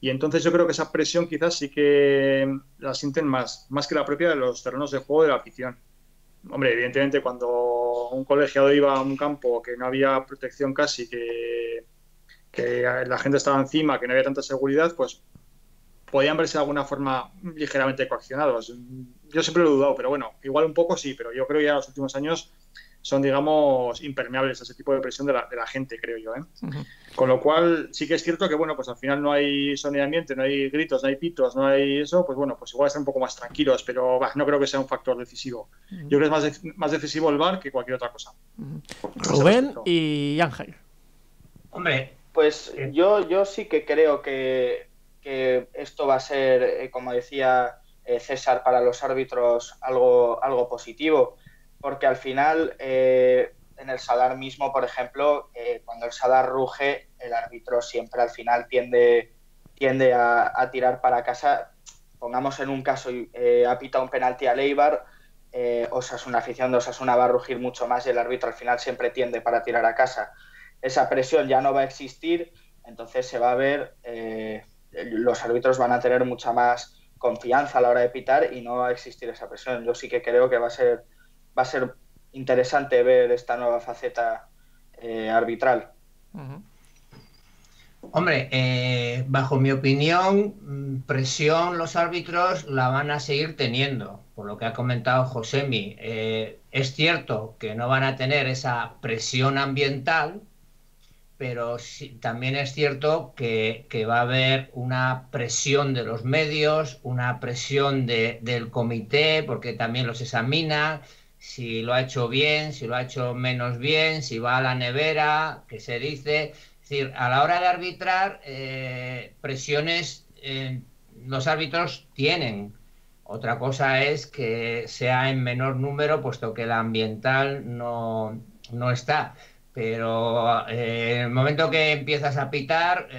Y entonces yo creo que esa presión quizás sí que la sienten más, más que la propia de los terrenos de juego de la afición. Hombre, evidentemente cuando un colegiado iba a un campo que no había protección casi, que, que la gente estaba encima, que no había tanta seguridad, pues podían verse de alguna forma ligeramente coaccionados. Yo siempre lo he dudado, pero bueno, igual un poco sí, pero yo creo que ya en los últimos años son, digamos, impermeables a ese tipo de presión de la, gente, creo yo. ¿eh? Con lo cual, sí que es cierto que, bueno, pues al final no hay ambiente, no hay gritos, no hay pitos, no hay eso, pues bueno, pues igual están un poco más tranquilos, pero no creo que sea un factor decisivo. Yo creo que es más, más decisivo el bar que cualquier otra cosa. Rubén y Ángel. Hombre, pues yo, yo sí que creo que, esto va a ser, eh, como decía eh, César, para los árbitros algo, algo positivo porque al final eh, en el Sadar mismo, por ejemplo, eh, cuando el Sadar ruge, el árbitro siempre al final tiende, tiende a, tirar para casa. Pongamos en un caso, eh, ha pitado un penalti a Leibar, eh, una afición de Osasuna va a rugir mucho más y el árbitro al final siempre tiende para tirar a casa. Esa presión ya no va a existir, entonces se va a ver, los árbitros van a tener mucha más confianza a la hora de pitar y no va a existir esa presión. Yo sí que creo que va a ser va a ser interesante ver esta nueva faceta eh, arbitral. Hombre, eh, bajo mi opinión, mm, presión los árbitros la van a seguir teniendo, por lo que ha comentado Josemi. Eh, es cierto que no van a tener esa presión ambiental, pero también es cierto que, va a haber una presión de los medios, una presión del comité, porque también los examina, si lo ha hecho bien, si lo ha hecho menos bien, si va a la nevera, que se dice. Es decir, a la hora de arbitrar, eh, presiones eh, los árbitros tienen. Otra cosa es que sea en menor número, puesto que la ambiental no, está. Pero eh, en el momento que empiezas a pitar,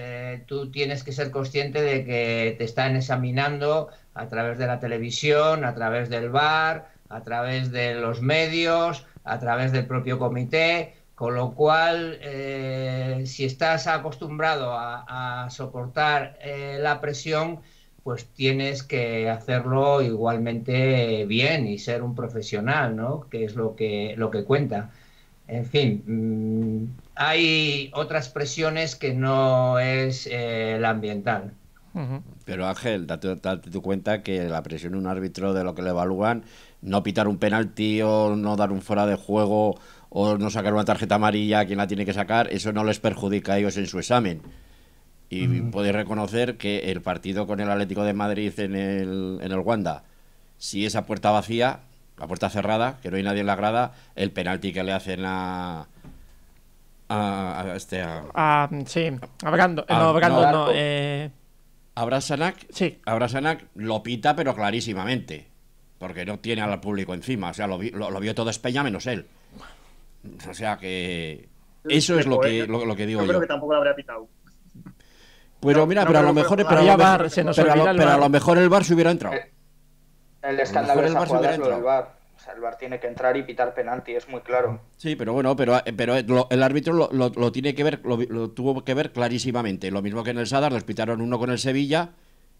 tú tienes que ser consciente de que te están examinando a través de la televisión, a través del bar, a través de los medios, a través del propio comité, con lo cual, eh, si estás acostumbrado a, soportar eh, la presión, pues tienes que hacerlo igualmente bien y ser un profesional, ¿no? Que es lo que, lo que cuenta. En fin, mm, hay otras presiones que no es eh, la ambiental. Pero Ángel, date, date, tu cuenta que la presión de un árbitro de lo que le evalúan no pitar un penalti o no dar un fuera de juego o no sacar una tarjeta amarilla a quien la tiene que sacar, eso no les perjudica a ellos en su examen. Y podéis reconocer que el partido con el Atlético de Madrid en el, en el Wanda, si esa puerta vacía, la puerta cerrada, que no hay nadie en la grada, el penalti que le hacen a, a, este a, sí a eh, no eh... lo pita pero clarísimamente porque no tiene al público encima. O sea, lo, vio todo Espeña menos él. O sea que eso es pues, lo que, digo yo. Yo creo que tampoco lo habría pitado. Pero mira, pero, a lo mejor, el bar se hubiera entrado. el escándalo del O sea, el bar tiene que entrar y pitar penalti, es muy claro. Sí, pero bueno, pero, pero el árbitro lo, tiene que ver, lo, tuvo que ver clarísimamente. Lo mismo que en el Sadar, los pitaron uno con el Sevilla,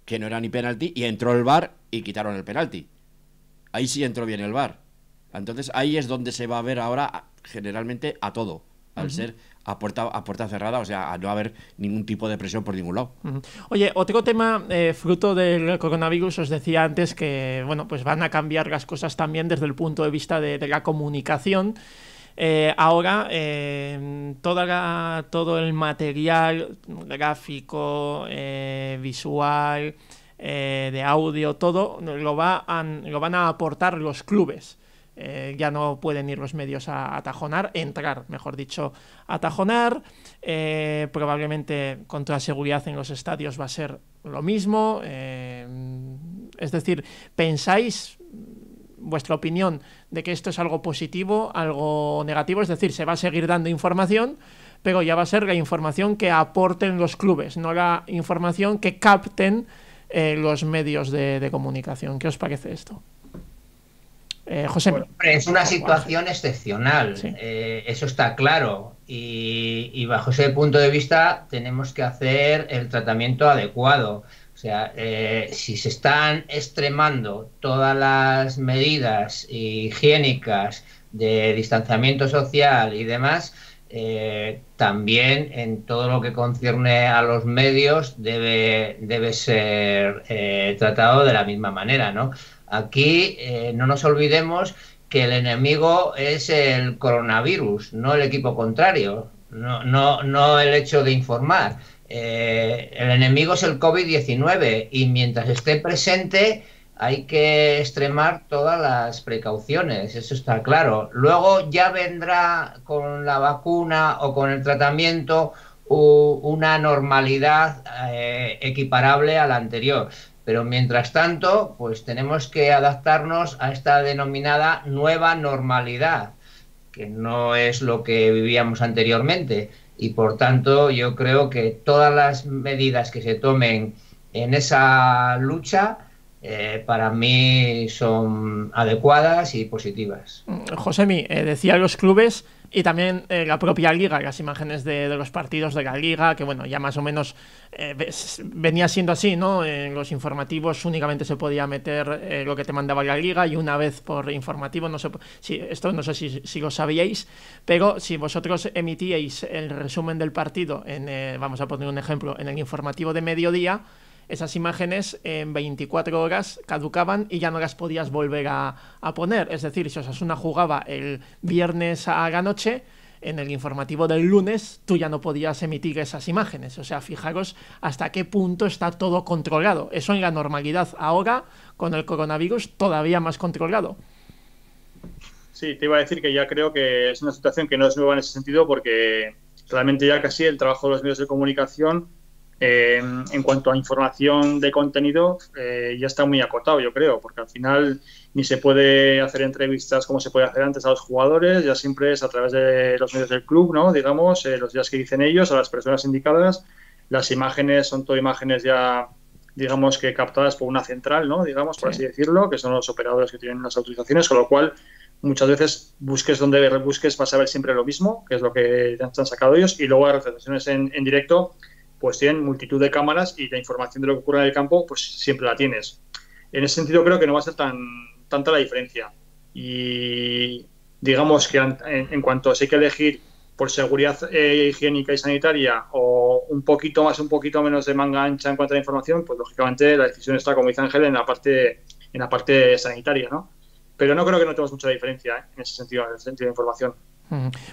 que no era ni penalti, y entró el bar y quitaron el penalti ahí sí entró bien el bar, Entonces ahí es donde se va a ver ahora generalmente a todo, al ser a puerta, a puerta cerrada, o sea, a no haber ningún tipo de presión por ningún lado. Oye, otro tema eh, fruto del coronavirus, os decía antes que, bueno, pues van a cambiar las cosas también desde el punto de vista de, la comunicación. Eh, ahora, eh, todo el material gráfico, visual, eh, de audio, todo, lo, va lo van a aportar los clubes. Eh, ya no pueden ir los medios a atajonar, entrar, mejor dicho, atajonar. Eh, probablemente con toda seguridad en los estadios va a ser lo mismo. es decir, ¿pensáis vuestra opinión de que esto es algo positivo, algo negativo? Es decir, se va a seguir dando información, pero ya va a ser la información que aporten los clubes, no la información que capten eh, los medios de, comunicación. ¿Qué os parece esto? Eh, José. es una situación excepcional, eh, eso está claro. y, bajo ese punto de vista tenemos que hacer el tratamiento adecuado. O sea, si se están extremando todas las medidas higiénicas de distanciamiento social y demás, eh, también en todo lo que concierne a los medios debe, debe ser eh, tratado de la misma manera. Aquí eh, no nos olvidemos que el enemigo es el coronavirus, no el equipo contrario, no, no, no el hecho de informar. el enemigo es el COVID-19 y mientras esté presente hay que extremar todas las precauciones, eso está claro. Luego ya vendrá con la vacuna o con el tratamiento una normalidad eh, equiparable a la anterior. Pero mientras tanto, pues tenemos que adaptarnos a esta denominada nueva normalidad, que no es lo que vivíamos anteriormente. Y por tanto, yo creo que todas las medidas que se tomen en esa lucha, eh, para mí son adecuadas y positivas. Mm, Josemi, eh, decía los clubes y también eh, la propia liga, las imágenes de, los partidos de la liga, que bueno, ya más o menos venía siendo así, ¿no? En los informativos únicamente se podía meter lo que te mandaba la liga y una vez por informativo, no sé, si, esto no sé si, lo sabíais, pero si vosotros emitíais el resumen del partido, en, vamos a poner un ejemplo, en el informativo de mediodía, esas imágenes en 24 horas caducaban y ya no las podías volver a, poner. Es decir, si Osasuna jugaba el viernes a la noche, en el informativo del lunes tú ya no podías emitir esas imágenes. O sea, fijaros hasta qué punto está todo controlado. Eso en la normalidad. Ahora, con el coronavirus, todavía más controlado. Sí, te iba a decir que ya creo que es una situación que no es nueva en ese sentido porque realmente ya casi el trabajo de los medios de comunicación Em, en cuanto a información de contenido, eh, ya está muy acotado, yo creo, porque al final ni se puede hacer entrevistas como se puede hacer antes a los jugadores, ya siempre es a través de los medios del club, ¿no? Digamos, eh, los días que dicen ellos, a las personas indicadas, las imágenes son todo imágenes ya digamos que captadas por una central, ¿no? Digamos, por así decirlo, que son los operadores que tienen las autorizaciones, con lo cual muchas veces busques donde busques vas a ver siempre lo mismo, que es lo que han sacado ellos, y luego las recepciones en directo, pues tienen multitud de cámaras y la información de lo que ocurre en el campo, pues siempre la tienes. En ese sentido creo que no va a ser tan tanta la diferencia. Y digamos que en, cuanto si hay que elegir por seguridad eh, higiénica y sanitaria o un poquito más, un poquito menos de manga ancha en cuanto a la información, pues lógicamente la decisión está, como dice Ángel, en la parte, en la parte sanitaria, ¿no? Pero no creo que no tengamos mucha diferencia ¿eh? en ese sentido, en el sentido de información.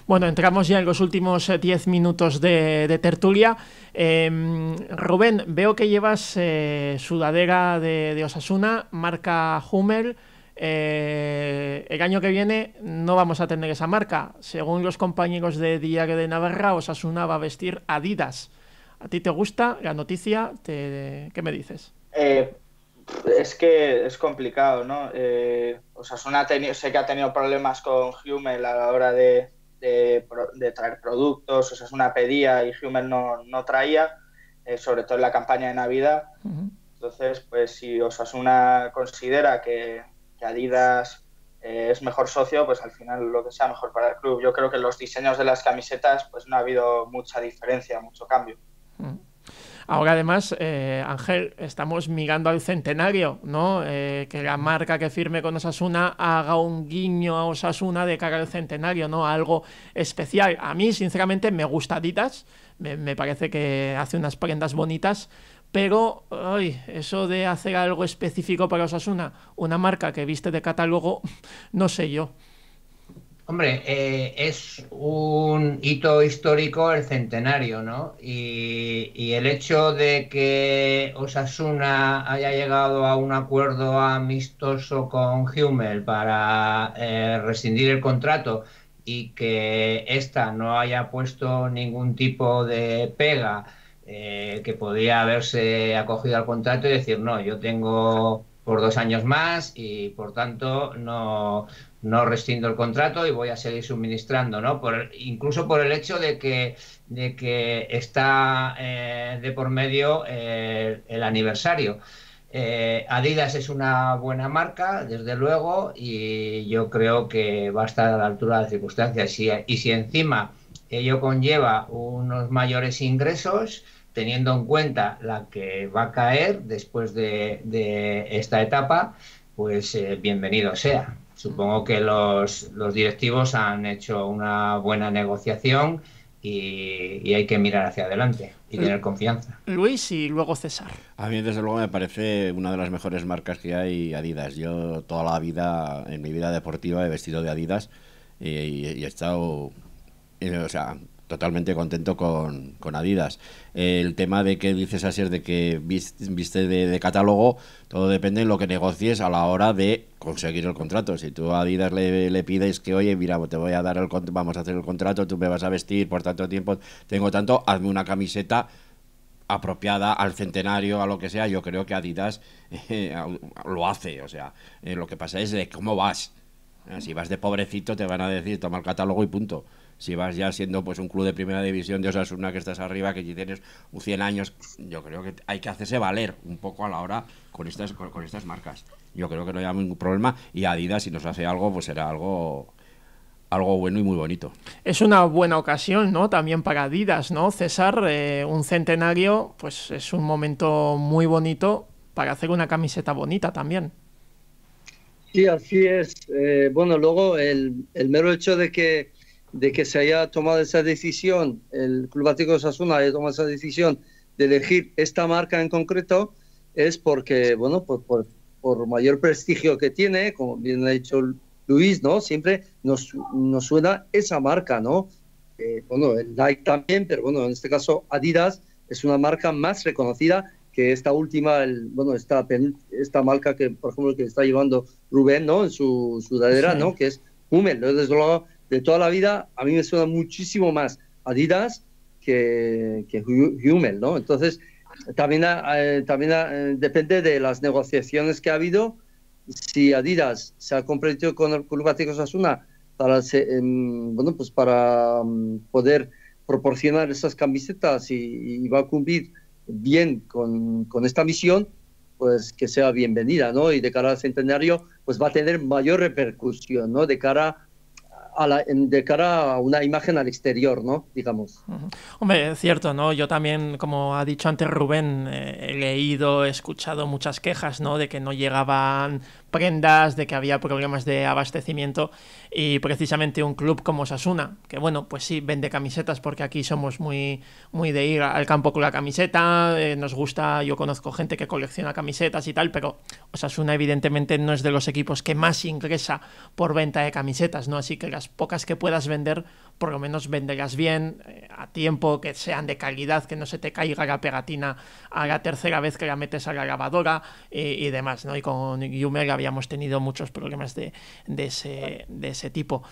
Bueno, entramos ya en los últimos 10 eh, minutos de, tertulia. Em, Rubén, veo que llevas eh, sudadera de, Osasuna, marca Hummel. Eh, el año que viene no vamos a tener esa marca. Según los compañeros de Diario de Navarra, Osasuna va a vestir Adidas. ¿A ti te gusta la noticia? ¿Qué me dices? Eh, es que es complicado, ¿no? Eh, Osasuna ha tenido, sé que ha tenido problemas con Hummel a la hora de, de, de traer productos, una pedía y Hummel no, no traía, eh, sobre todo en la campaña de Navidad. Entonces, pues si Osasuna considera que, Adidas eh, es mejor socio, pues al final lo que sea mejor para el club. Yo creo que en los diseños de las camisetas, pues no ha habido mucha diferencia, mucho cambio. Ahora además, eh, Ángel, estamos mirando al centenario, ¿no? Eh, que la marca que firme con Osasuna haga un guiño a Osasuna de cara al centenario, ¿no? algo especial. A mí, sinceramente, me gusta me, parece que hace unas prendas bonitas, pero ay, eso de hacer algo específico para Osasuna, una marca que viste de catálogo, [laughs] no sé yo. Hombre, eh, es un hito histórico el centenario, ¿no? Y, el hecho de que Osasuna haya llegado a un acuerdo amistoso con Hummel para eh, rescindir el contrato y que ésta no haya puesto ningún tipo de pega eh, que podía haberse acogido al contrato y decir, no, yo tengo por dos años más y por tanto no, no rescindo el contrato y voy a seguir suministrando, ¿no? Por, incluso por el hecho de que, de que está eh, de por medio eh, el aniversario. Eh, Adidas es una buena marca, desde luego, y yo creo que va a estar a la altura de las circunstancias. Y, si encima ello conlleva unos mayores ingresos, teniendo en cuenta la que va a caer después de esta etapa, pues bienvenido sea. Supongo que los, directivos han hecho una buena negociación y, hay que mirar hacia adelante y tener confianza. Luis y luego César. A mí desde luego me parece una de las mejores marcas que hay Adidas. Yo toda la vida, en mi vida deportiva, he vestido de Adidas y, he estado... Eh, o sea, totalmente contento con, Adidas. El tema de que dices así es de que viste de, catálogo, todo depende de lo que negocies a la hora de conseguir el contrato. Si tú a Adidas le, pides que, oye, mira, te voy a dar el vamos a hacer el contrato, tú me vas a vestir por tanto tiempo, tengo tanto, hazme una camiseta apropiada al centenario, a lo que sea, yo creo que Adidas eh, lo hace. O sea, eh, lo que pasa es de cómo vas. Ah, si vas de pobrecito, te van a decir, toma el catálogo y punto si vas ya siendo pues un club de primera división de Osasuna que estás arriba, que si tienes 100 años, yo creo que hay que hacerse valer un poco a la hora con estas, con, estas marcas. Yo creo que no hay ningún problema y Adidas si nos hace algo, pues será algo algo bueno y muy bonito. Es una buena ocasión, ¿no? También para Adidas, ¿no? César, eh, un centenario, pues es un momento muy bonito para hacer una camiseta bonita también. Sí, así es. Eh, bueno, luego el, el, mero hecho de que de que se haya tomado esa decisión, el Club Atlético de Osasuna haya tomado esa decisión de elegir esta marca en concreto, es porque, bueno, por, por, mayor prestigio que tiene, como bien ha dicho Luis, ¿no? Siempre nos, suena esa marca, ¿no? Eh, bueno, el Nike también, pero bueno, en este caso Adidas es una marca más reconocida que esta última, bueno, esta, esta marca que, por ejemplo, que está llevando Rubén, ¿no? En su sudadera, ¿no? Que es Hummel. Desde luego, de toda la vida, a mí me suena muchísimo más Adidas que, que Hummel, ¿no? Entonces, también, eh, también eh, depende de las negociaciones que ha habido. Si Adidas se ha comprometido con el Club Atlético Osasuna para, em, bueno, pues para mm, poder proporcionar esas camisetas y, va a cumplir bien con, con, esta misión, pues que sea bienvenida, ¿no? Y de cara al centenario, pues va a tener mayor repercusión, ¿no? De cara de cara a una imagen al exterior, ¿no? Digamos. Hombre, es cierto, ¿no? Yo también, como ha dicho antes Rubén, eh, he leído, he escuchado muchas quejas, ¿no? De que no llegaban prendas, de que había problemas de abastecimiento y precisamente un club como Osasuna, que bueno, pues sí, vende camisetas porque aquí somos muy, muy de ir al campo con la camiseta, eh, nos gusta, yo conozco gente que colecciona camisetas y tal, pero Osasuna evidentemente no es de los equipos que más ingresa por venta de camisetas, ¿no? Así que las pocas que puedas vender, por lo menos venderlas bien, eh, a tiempo, que sean de calidad, que no se te caiga la pegatina a la tercera vez que la metes a la lavadora eh, y demás, ¿no? Y con Yume habíamos tenido muchos problemas de, ese, tipo.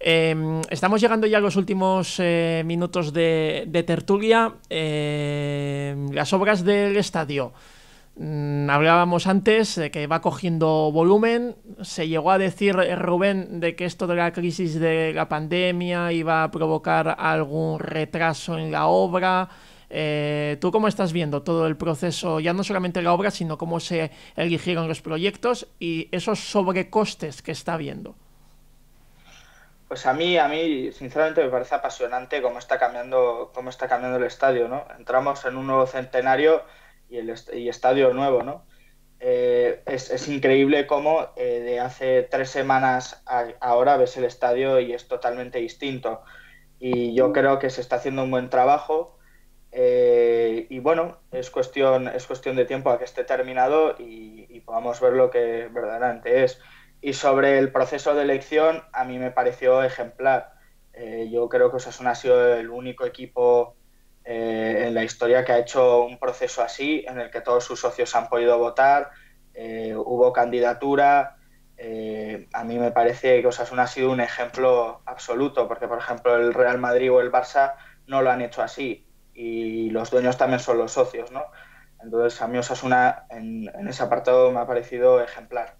Em, estamos llegando ya a los últimos eh, minutos de, de tertulia. Em, las obras del estadio. Mm, hablábamos antes de que va cogiendo volumen. Se llegó a decir, eh, Rubén, de que esto de la crisis de la pandemia iba a provocar algún retraso en la obra. Eh, ¿Tú cómo estás viendo todo el proceso, ya no solamente la obra, sino cómo se eligieron los proyectos y esos sobrecostes que está viendo. Pues a mí, a mí, sinceramente, me parece apasionante cómo está cambiando, cómo está cambiando el estadio, ¿no? Entramos en un nuevo centenario y, el estadio nuevo, ¿no? Eh, es, increíble cómo eh, de hace tres semanas ahora ves el estadio y es totalmente distinto. Y yo creo que se está haciendo un buen trabajo eh, y bueno, es cuestión, es cuestión de tiempo a que esté terminado y, podamos ver lo que verdaderamente es. Y sobre el proceso de elección, a mí me pareció ejemplar. Eh, yo creo que Osasuna ha sido el único equipo eh, en la historia que ha hecho un proceso así, en el que todos sus socios han podido votar, hubo candidatura. a mí me parece que Osasuna ha sido un ejemplo absoluto, porque por ejemplo el Real Madrid o el Barça no lo han hecho así y los dueños también son los socios, ¿no? Entonces a mí Osasuna en, en ese apartado me ha parecido ejemplar.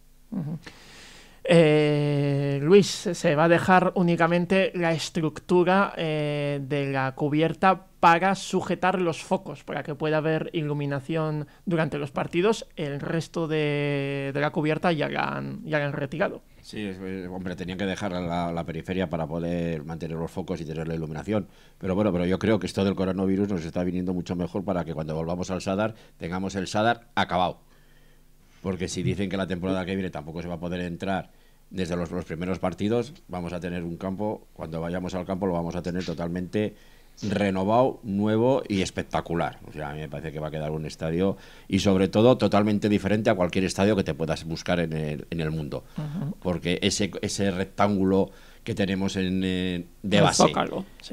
Eh, Luis, se va a dejar únicamente la estructura eh, de la cubierta para sujetar los focos, para que pueda haber iluminación durante los partidos. El resto de, la cubierta ya la han, retirado. Sí, eh, hombre, tenían que dejar la, la, periferia para poder mantener los focos y tener la iluminación. Pero bueno, pero yo creo que esto del coronavirus nos está viniendo mucho mejor para que cuando volvamos al Sadar tengamos el Sadar acabado porque si dicen que la temporada que viene tampoco se va a poder entrar desde los, primeros partidos, vamos a tener un campo, cuando vayamos al campo lo vamos a tener totalmente renovado, nuevo y espectacular. O sea, a mí me parece que va a quedar un estadio y sobre todo totalmente diferente a cualquier estadio que te puedas buscar en el, en el mundo. Porque ese, ese rectángulo que tenemos en, eh, de base.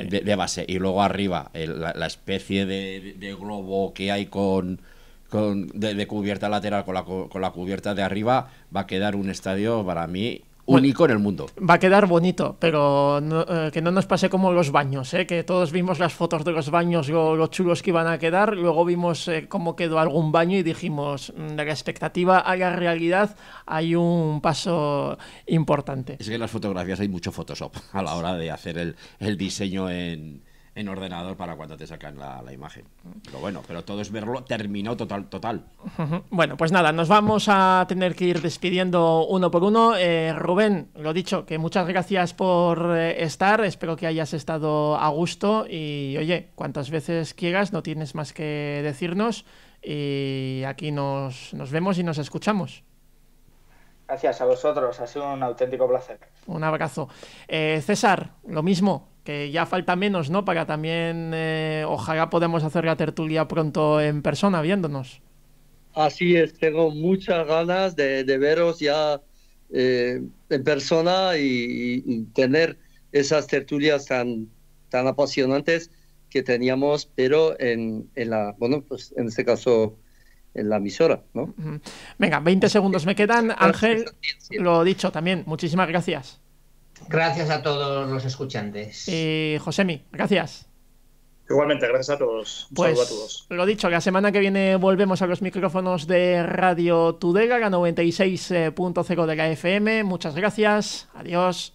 de, base. Y luego arriba, la, especie de globo que hay con con, de, cubierta lateral con la, cubierta de arriba, va a quedar un estadio para mí único en el mundo. Va a quedar bonito, pero eh, que no nos pase como los baños, eh, que todos vimos las fotos de los baños, lo, chulos que iban a quedar, luego vimos eh, cómo quedó algún baño y dijimos, mm, de la expectativa a la realidad hay un paso importante. Es que en las fotografías hay mucho Photoshop a la hora de hacer el diseño en, en ordenador para cuando te sacan la, imagen. Pero bueno, pero todo es verlo terminó total, total. Bueno, pues nada, nos vamos a tener que ir despidiendo uno por uno. Eh, Rubén, lo dicho, que muchas gracias por eh, estar, espero que hayas estado a gusto y oye, cuantas veces quieras, no tienes más que decirnos y aquí nos, vemos y nos escuchamos. Gracias a vosotros, ha sido un auténtico placer. Un abrazo. Eh, César, lo mismo, que ya falta menos, ¿no? Para también, eh, ojalá podemos hacer la tertulia pronto en persona, viéndonos. Así es, tengo muchas ganas de, veros ya eh, en persona y, tener esas tertulias tan, tan apasionantes que teníamos, pero en, en la, bueno, pues en este caso en la emisora, ¿no? Venga, 20 segundos me quedan. Ángel, lo dicho también, muchísimas gracias. Gracias a todos los escuchantes. Y, eh, Josemi, gracias. Igualmente, gracias a todos. Un saludo a pues, todos. Lo dicho, la semana que viene volvemos a los micrófonos de Radio Tudega, la 96.0 eh, de la FM. Muchas gracias. Adiós.